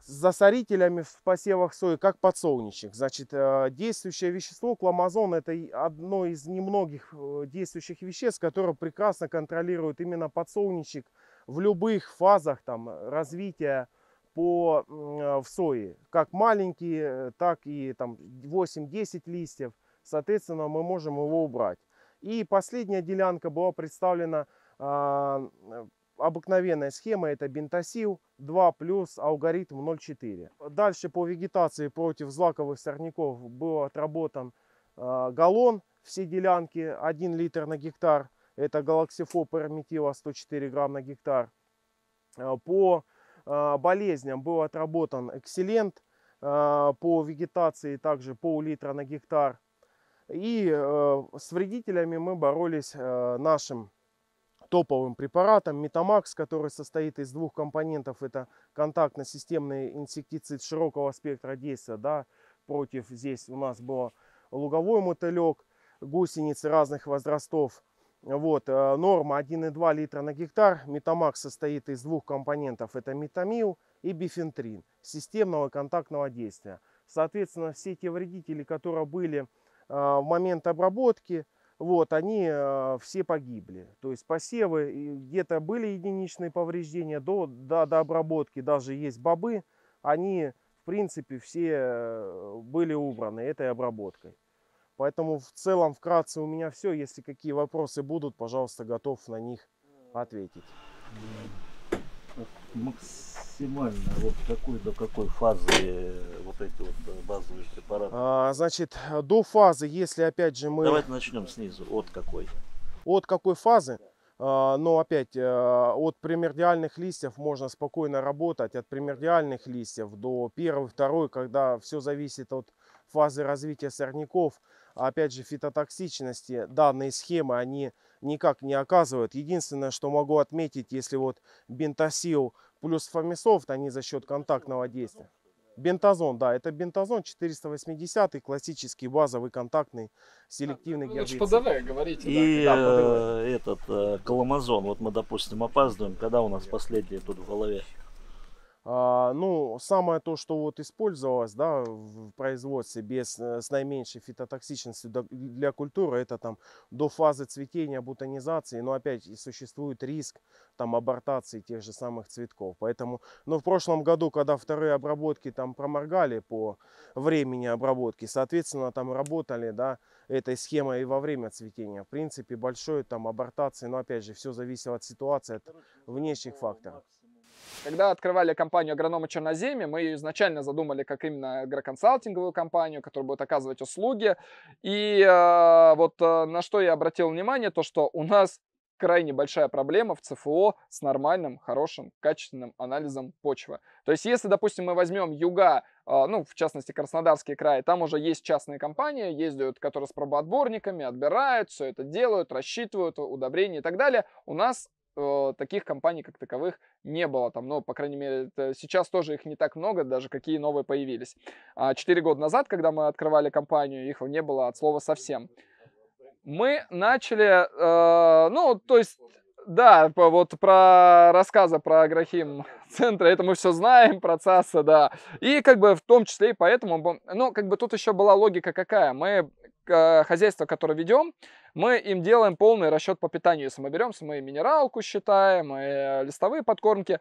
засорителями в посевах сои, как подсолнечник. Значит, э, действующее вещество кламазон – это одно из немногих э, действующих веществ, которое прекрасно контролирует именно подсолнечник в любых фазах там, развития по, в сои. Как маленькие, э, так и 8-10 листьев. Соответственно, мы можем его убрать. И последняя делянка была представлена а, Обыкновенная схема это бентасил 2 плюс алгоритм 0,4. Дальше по вегетации против злаковых сорняков был отработан э, галлон все делянки 1 литр на гектар. Это галаксифоп эрметила 104 грамм на гектар. А, по э, болезням был отработан экселент э, по вегетации также пол-литра на гектар. И э, с вредителями мы боролись нашим топовым препаратом. Метамакс, который состоит из двух компонентов, это контактно-системный инсектицид широкого спектра действия, да, против здесь у нас было луговой мотылек, гусеницы разных возрастов. Вот, э, норма 1,2 литра на гектар. Метамакс состоит из двух компонентов. Это метамил и бифентрин системного контактного действия. Соответственно, все те вредители, которые были э, в момент обработки, вот, они э, все погибли. То есть посевы, где-то были единичные повреждения, до, до, до обработки даже есть бобы, они, в принципе, все были убраны этой обработкой. Поэтому в целом вкратце у меня все. Если какие вопросы будут, пожалуйста, готов на них ответить максимально вот какой до какой фазы э, вот эти вот э, базовые препараты? А, значит, до фазы, если опять же мы... Давайте начнем снизу, от какой? От какой фазы? А, но ну, опять, э, от премердиальных листьев можно спокойно работать, от премердиальных листьев до первой, второй, когда все зависит от фазы развития сорняков, опять же, фитотоксичности данные схемы, они никак не оказывают. Единственное, что могу отметить, если вот бентосил плюс фомисофт, они за счет контактного действия. Бентазон, да, это бентазон 480, классический базовый контактный селективный ну, гербицид. Подавай, говорите. И да, да, э, этот э, коломазон, вот мы, допустим, опаздываем, когда у нас последний тут в голове? А, ну, самое то, что вот использовалось да, в производстве без, э, с наименьшей фитотоксичностью для культуры, это там до фазы цветения, бутонизации, но опять и существует риск там абортации тех же самых цветков. Поэтому, но ну, в прошлом году, когда вторые обработки там проморгали по времени обработки, соответственно, там работали, да, этой схемой и во время цветения. В принципе, большой там абортации, но опять же, все зависело от ситуации, от внешних факторов. Когда открывали компанию агронома Черноземья, мы ее изначально задумали как именно агроконсалтинговую компанию, которая будет оказывать услуги. И э, вот э, на что я обратил внимание, то что у нас крайне большая проблема в ЦФО с нормальным, хорошим, качественным анализом почвы. То есть, если, допустим, мы возьмем юга, э, ну, в частности, Краснодарский край, там уже есть частные компании, ездят, которые с пробоотборниками, отбирают, все это делают, рассчитывают, удобрения и так далее. У нас таких компаний как таковых не было там, ну, по крайней мере, это, сейчас тоже их не так много, даже какие новые появились. А четыре года назад, когда мы открывали компанию, их не было от слова совсем. Мы начали, э, ну, то есть, да, вот про рассказы про Грахим (laughs) центра, это мы все знаем, про ЦАСа, да. И как бы в том числе и поэтому, ну, как бы тут еще была логика какая. Мы э, хозяйство, которое ведем, мы им делаем полный расчет по питанию. Если мы берем, мы минералку считаем, и э, листовые подкормки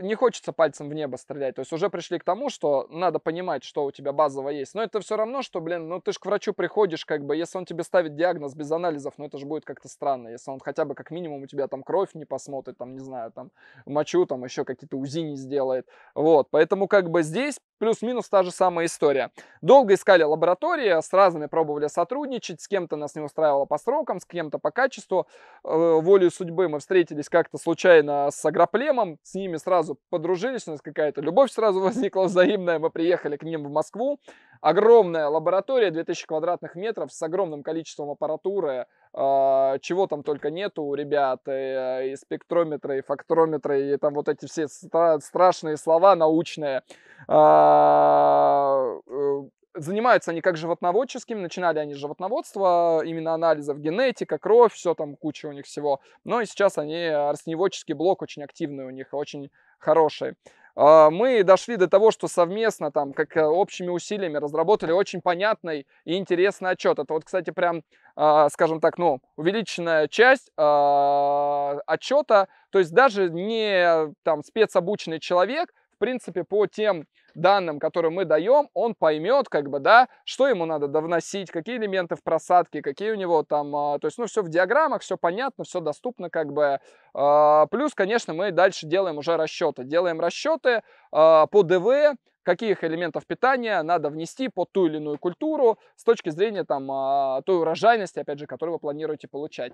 не хочется пальцем в небо стрелять. То есть уже пришли к тому, что надо понимать, что у тебя базово есть. Но это все равно, что, блин, ну ты ж к врачу приходишь, как бы, если он тебе ставит диагноз без анализов, ну это же будет как-то странно. Если он хотя бы как минимум у тебя там кровь не посмотрит, там, не знаю, там, мочу, там, еще какие-то УЗИ не сделает. Вот, поэтому как бы здесь плюс-минус та же самая история. Долго искали лаборатории, с разными пробовали сотрудничать, с кем-то нас не устраивало по срокам, с кем-то по качеству. Э, волею судьбы мы встретились как-то случайно с агроплемом, с ними сразу сразу подружились, у нас какая-то любовь сразу (laughs) возникла взаимная. Мы приехали к ним в Москву. Огромная лаборатория, 2000 квадратных метров с огромным количеством аппаратуры, а, чего там только нету у ребят, и, э, и спектрометры, и фактрометры, и там вот эти все стра- страшные слова научные. А, э, занимаются они как животноводческими, начинали они с животноводства, именно анализов генетика, кровь, все там, куча у них всего. Но и сейчас они, э, растеневодческий блок очень активный у них, очень хороший. А, мы дошли до того, что совместно, там, как э, общими усилиями разработали очень понятный и интересный отчет. Это вот, кстати, прям, а, скажем так, ну, увеличенная часть а, отчета. То есть даже не э, там спецобученный человек, в принципе, по тем данным, которые мы даем, он поймет, как бы, да, что ему надо довносить, какие элементы в просадке, какие у него там, а, то есть, ну, все в диаграммах, все понятно, все доступно, как бы. А, плюс, конечно, мы дальше делаем уже расчеты. Делаем расчеты а, по ДВ, каких элементов питания надо внести под ту или иную культуру с точки зрения там той урожайности, опять же, которую вы планируете получать.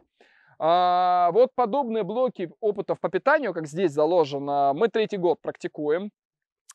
А, вот подобные блоки опытов по питанию, как здесь заложено, мы третий год практикуем.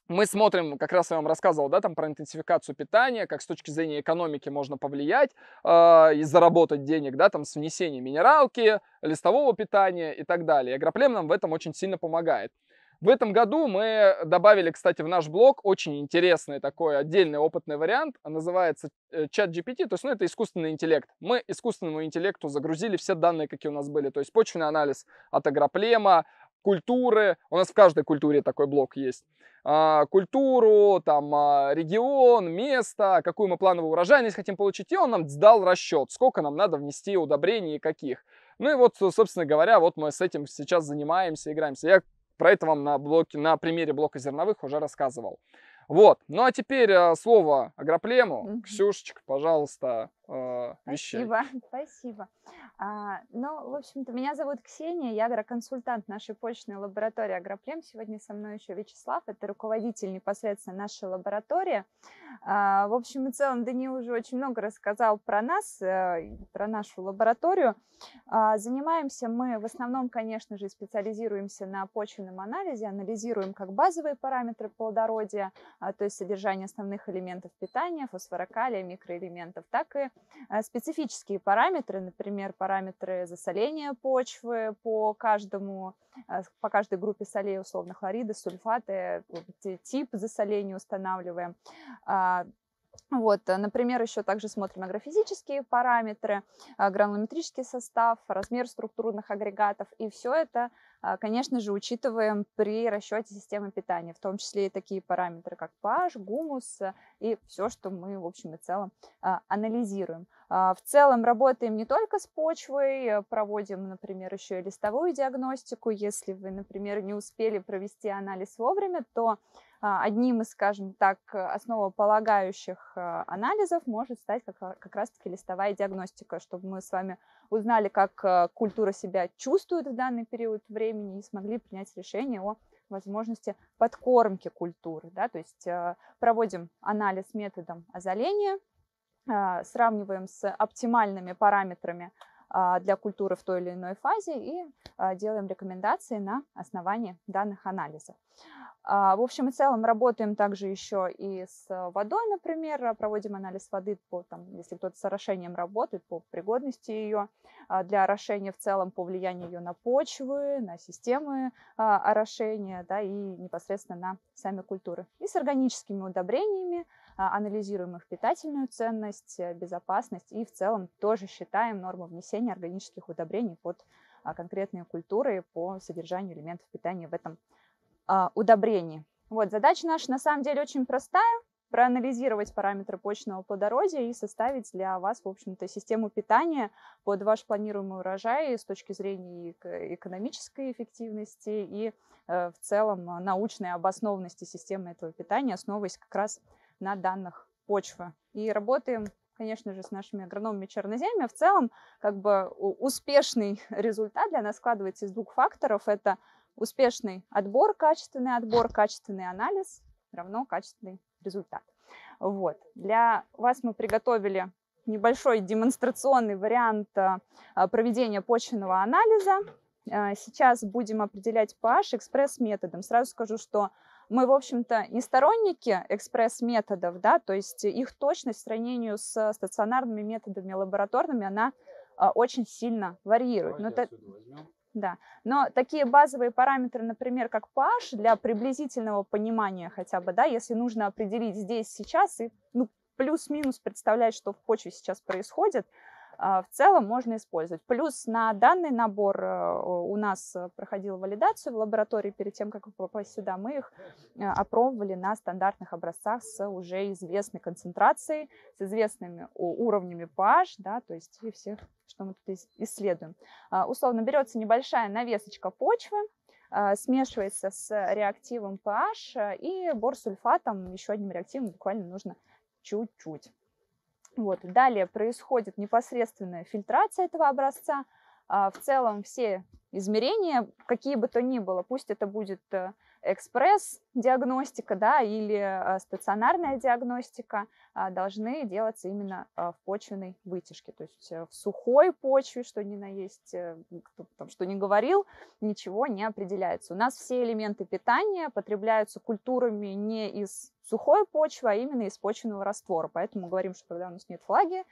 Мы смотрим, как раз я вам рассказывал, да, там про интенсификацию питания, как с точки зрения экономики можно повлиять э, и заработать денег, да, там с внесением минералки, листового питания и так далее. И агроплем нам в этом очень сильно помогает. В этом году мы добавили, кстати, в наш блог очень интересный такой отдельный опытный вариант, а называется э, чат GPT, то есть, ну, это искусственный интеллект. Мы искусственному интеллекту загрузили все данные, какие у нас были, то есть почвенный анализ от агроплема, культуры, у нас в каждой культуре такой блок есть, а, культуру, там, а, регион, место, какую мы плановую урожайность хотим получить, и он нам сдал расчет, сколько нам надо внести удобрений и каких. Ну и вот, собственно говоря, вот мы с этим сейчас занимаемся, играемся. Я про это вам на, блоке, на примере блока зерновых уже рассказывал. Вот. Ну а теперь э, слово агроплему. Ксюшечка, пожалуйста, э, вещей. Спасибо, (laughs) спасибо. А, ну, в общем-то, меня зовут Ксения, я агроконсультант нашей почной лаборатории Агроплем. Сегодня со мной еще Вячеслав, это руководитель непосредственно нашей лаборатории. А, в общем и целом, Даниил уже очень много рассказал про нас, э, про нашу лабораторию. А, занимаемся мы в основном, конечно же, специализируемся на почвенном анализе, анализируем как базовые параметры плодородия, а, то есть содержание основных элементов питания, фосфорокалия, микроэлементов, так и Э, специфические параметры, например, параметры засоления почвы по каждому, э, по каждой группе солей, условно, хлориды, сульфаты, тип засоления устанавливаем. А, вот, э, например, еще также смотрим агрофизические параметры, гранулометрический состав, размер структурных агрегатов, и все это а, конечно же, учитываем при расчете системы питания, в том числе и такие параметры, как pH, гумус э, и все, что мы, в общем и целом, а, анализируем. А, в целом работаем не только с почвой, э, проводим, например, еще и листовую диагностику. Если вы, например, не успели провести анализ вовремя, то а, одним из, скажем так, основополагающих а, анализов может стать как, как раз-таки листовая диагностика, чтобы мы с вами узнали, как а, культура себя чувствует в данный период времени и смогли принять решение о возможности подкормки культуры. Да? То есть проводим анализ методом озоления, сравниваем с оптимальными параметрами для культуры в той или иной фазе и делаем рекомендации на основании данных анализов. А, в общем и целом работаем также еще и с э, водой, например, э, проводим анализ воды, по, там, если кто-то с орошением работает, по пригодности ее а, для орошения в целом, по влиянию ее на почвы, на системы а, орошения да, и непосредственно на сами культуры. И с органическими удобрениями анализируем их питательную ценность, э, безопасность и в целом тоже считаем норму внесения органических удобрений под конкретные культуры по содержанию элементов питания в этом а, удобрений. Вот, задача наша на самом деле очень простая. Проанализировать параметры почного плодородия и составить для вас, в общем-то, систему питания под ваш планируемый урожай с точки зрения экономической эффективности и э, в целом научной обоснованности системы этого питания, основываясь как раз на данных почвы. И работаем конечно же, с нашими агрономами черноземья. В целом, как бы успешный (laughs) результат для нас складывается из двух факторов. Это успешный отбор, качественный отбор, качественный анализ равно качественный результат. Вот. Для вас мы приготовили небольшой демонстрационный вариант а, проведения почвенного анализа. А, сейчас будем определять pH экспресс-методом. Сразу скажу, что мы, в общем-то, не сторонники экспресс-методов, да, то есть их точность в сравнении с стационарными методами лабораторными, она а, очень сильно варьирует. Давайте Но это... возьмем. Да, но такие базовые параметры, например, как pH, для приблизительного понимания хотя бы, да, если нужно определить здесь, сейчас и ну, плюс-минус представлять, что в почве сейчас происходит, а, в целом можно использовать. Плюс на данный набор э, у нас э, проходила валидацию в лаборатории перед тем, как попасть сюда. Мы их э, опробовали на стандартных образцах с уже известной концентрацией, с известными уровнями pH, да, то есть и всех, что мы тут исследуем. А, условно берется небольшая навесочка почвы, а, смешивается с реактивом pH и борсульфатом, еще одним реактивом буквально нужно чуть-чуть. Вот. Далее происходит непосредственная фильтрация этого образца. А, в целом все измерения, какие бы то ни было, пусть это будет э, экспресс-диагностика да, или э, стационарная диагностика а, должны делаться именно а, в почвенной вытяжке, то есть э, в сухой почве, что ни на есть, э, кто там что не говорил, ничего не определяется. У нас все элементы питания потребляются культурами не из сухой почвы, а именно из почвенного раствора, поэтому мы говорим, что когда у нас нет флаги,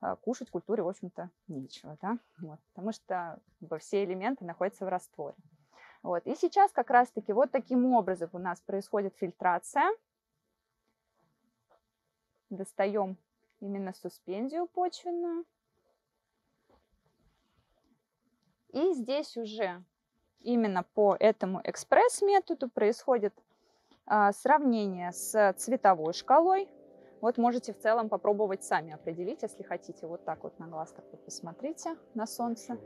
а, кушать культуре, в общем-то, нечего, да? вот, потому что все элементы находятся в растворе. Вот. И сейчас как раз-таки вот таким образом у нас происходит фильтрация. Достаем именно суспензию почвенную. И здесь уже именно по этому экспресс-методу происходит а, сравнение с цветовой шкалой. Вот можете в целом попробовать сами определить, если хотите. Вот так вот на глаз так вот посмотрите на солнце.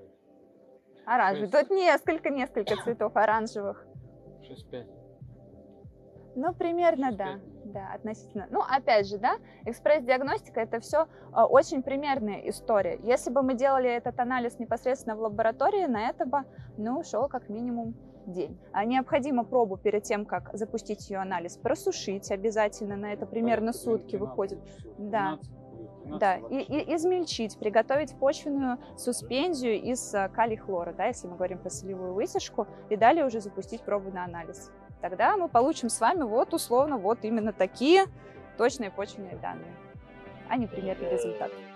Оранжевый. А 6. Тут несколько, несколько цветов оранжевых. 6-5. Ну, примерно, 6, да. Да, относительно. Ну, опять же, да, экспресс-диагностика это все а, очень примерная история. Если бы мы делали этот анализ непосредственно в лаборатории, на это бы, ну, шел как минимум день. А необходимо пробу перед тем, как запустить ее анализ, просушить обязательно, на это примерно Порядка сутки 12, выходит. 12. Да да, и, и измельчить, приготовить почвенную суспензию из а, калихлора, да, если мы говорим про солевую вытяжку, и далее уже запустить пробу на анализ. Тогда мы получим с вами вот условно вот именно такие точные почвенные данные, а не примерный э, результат.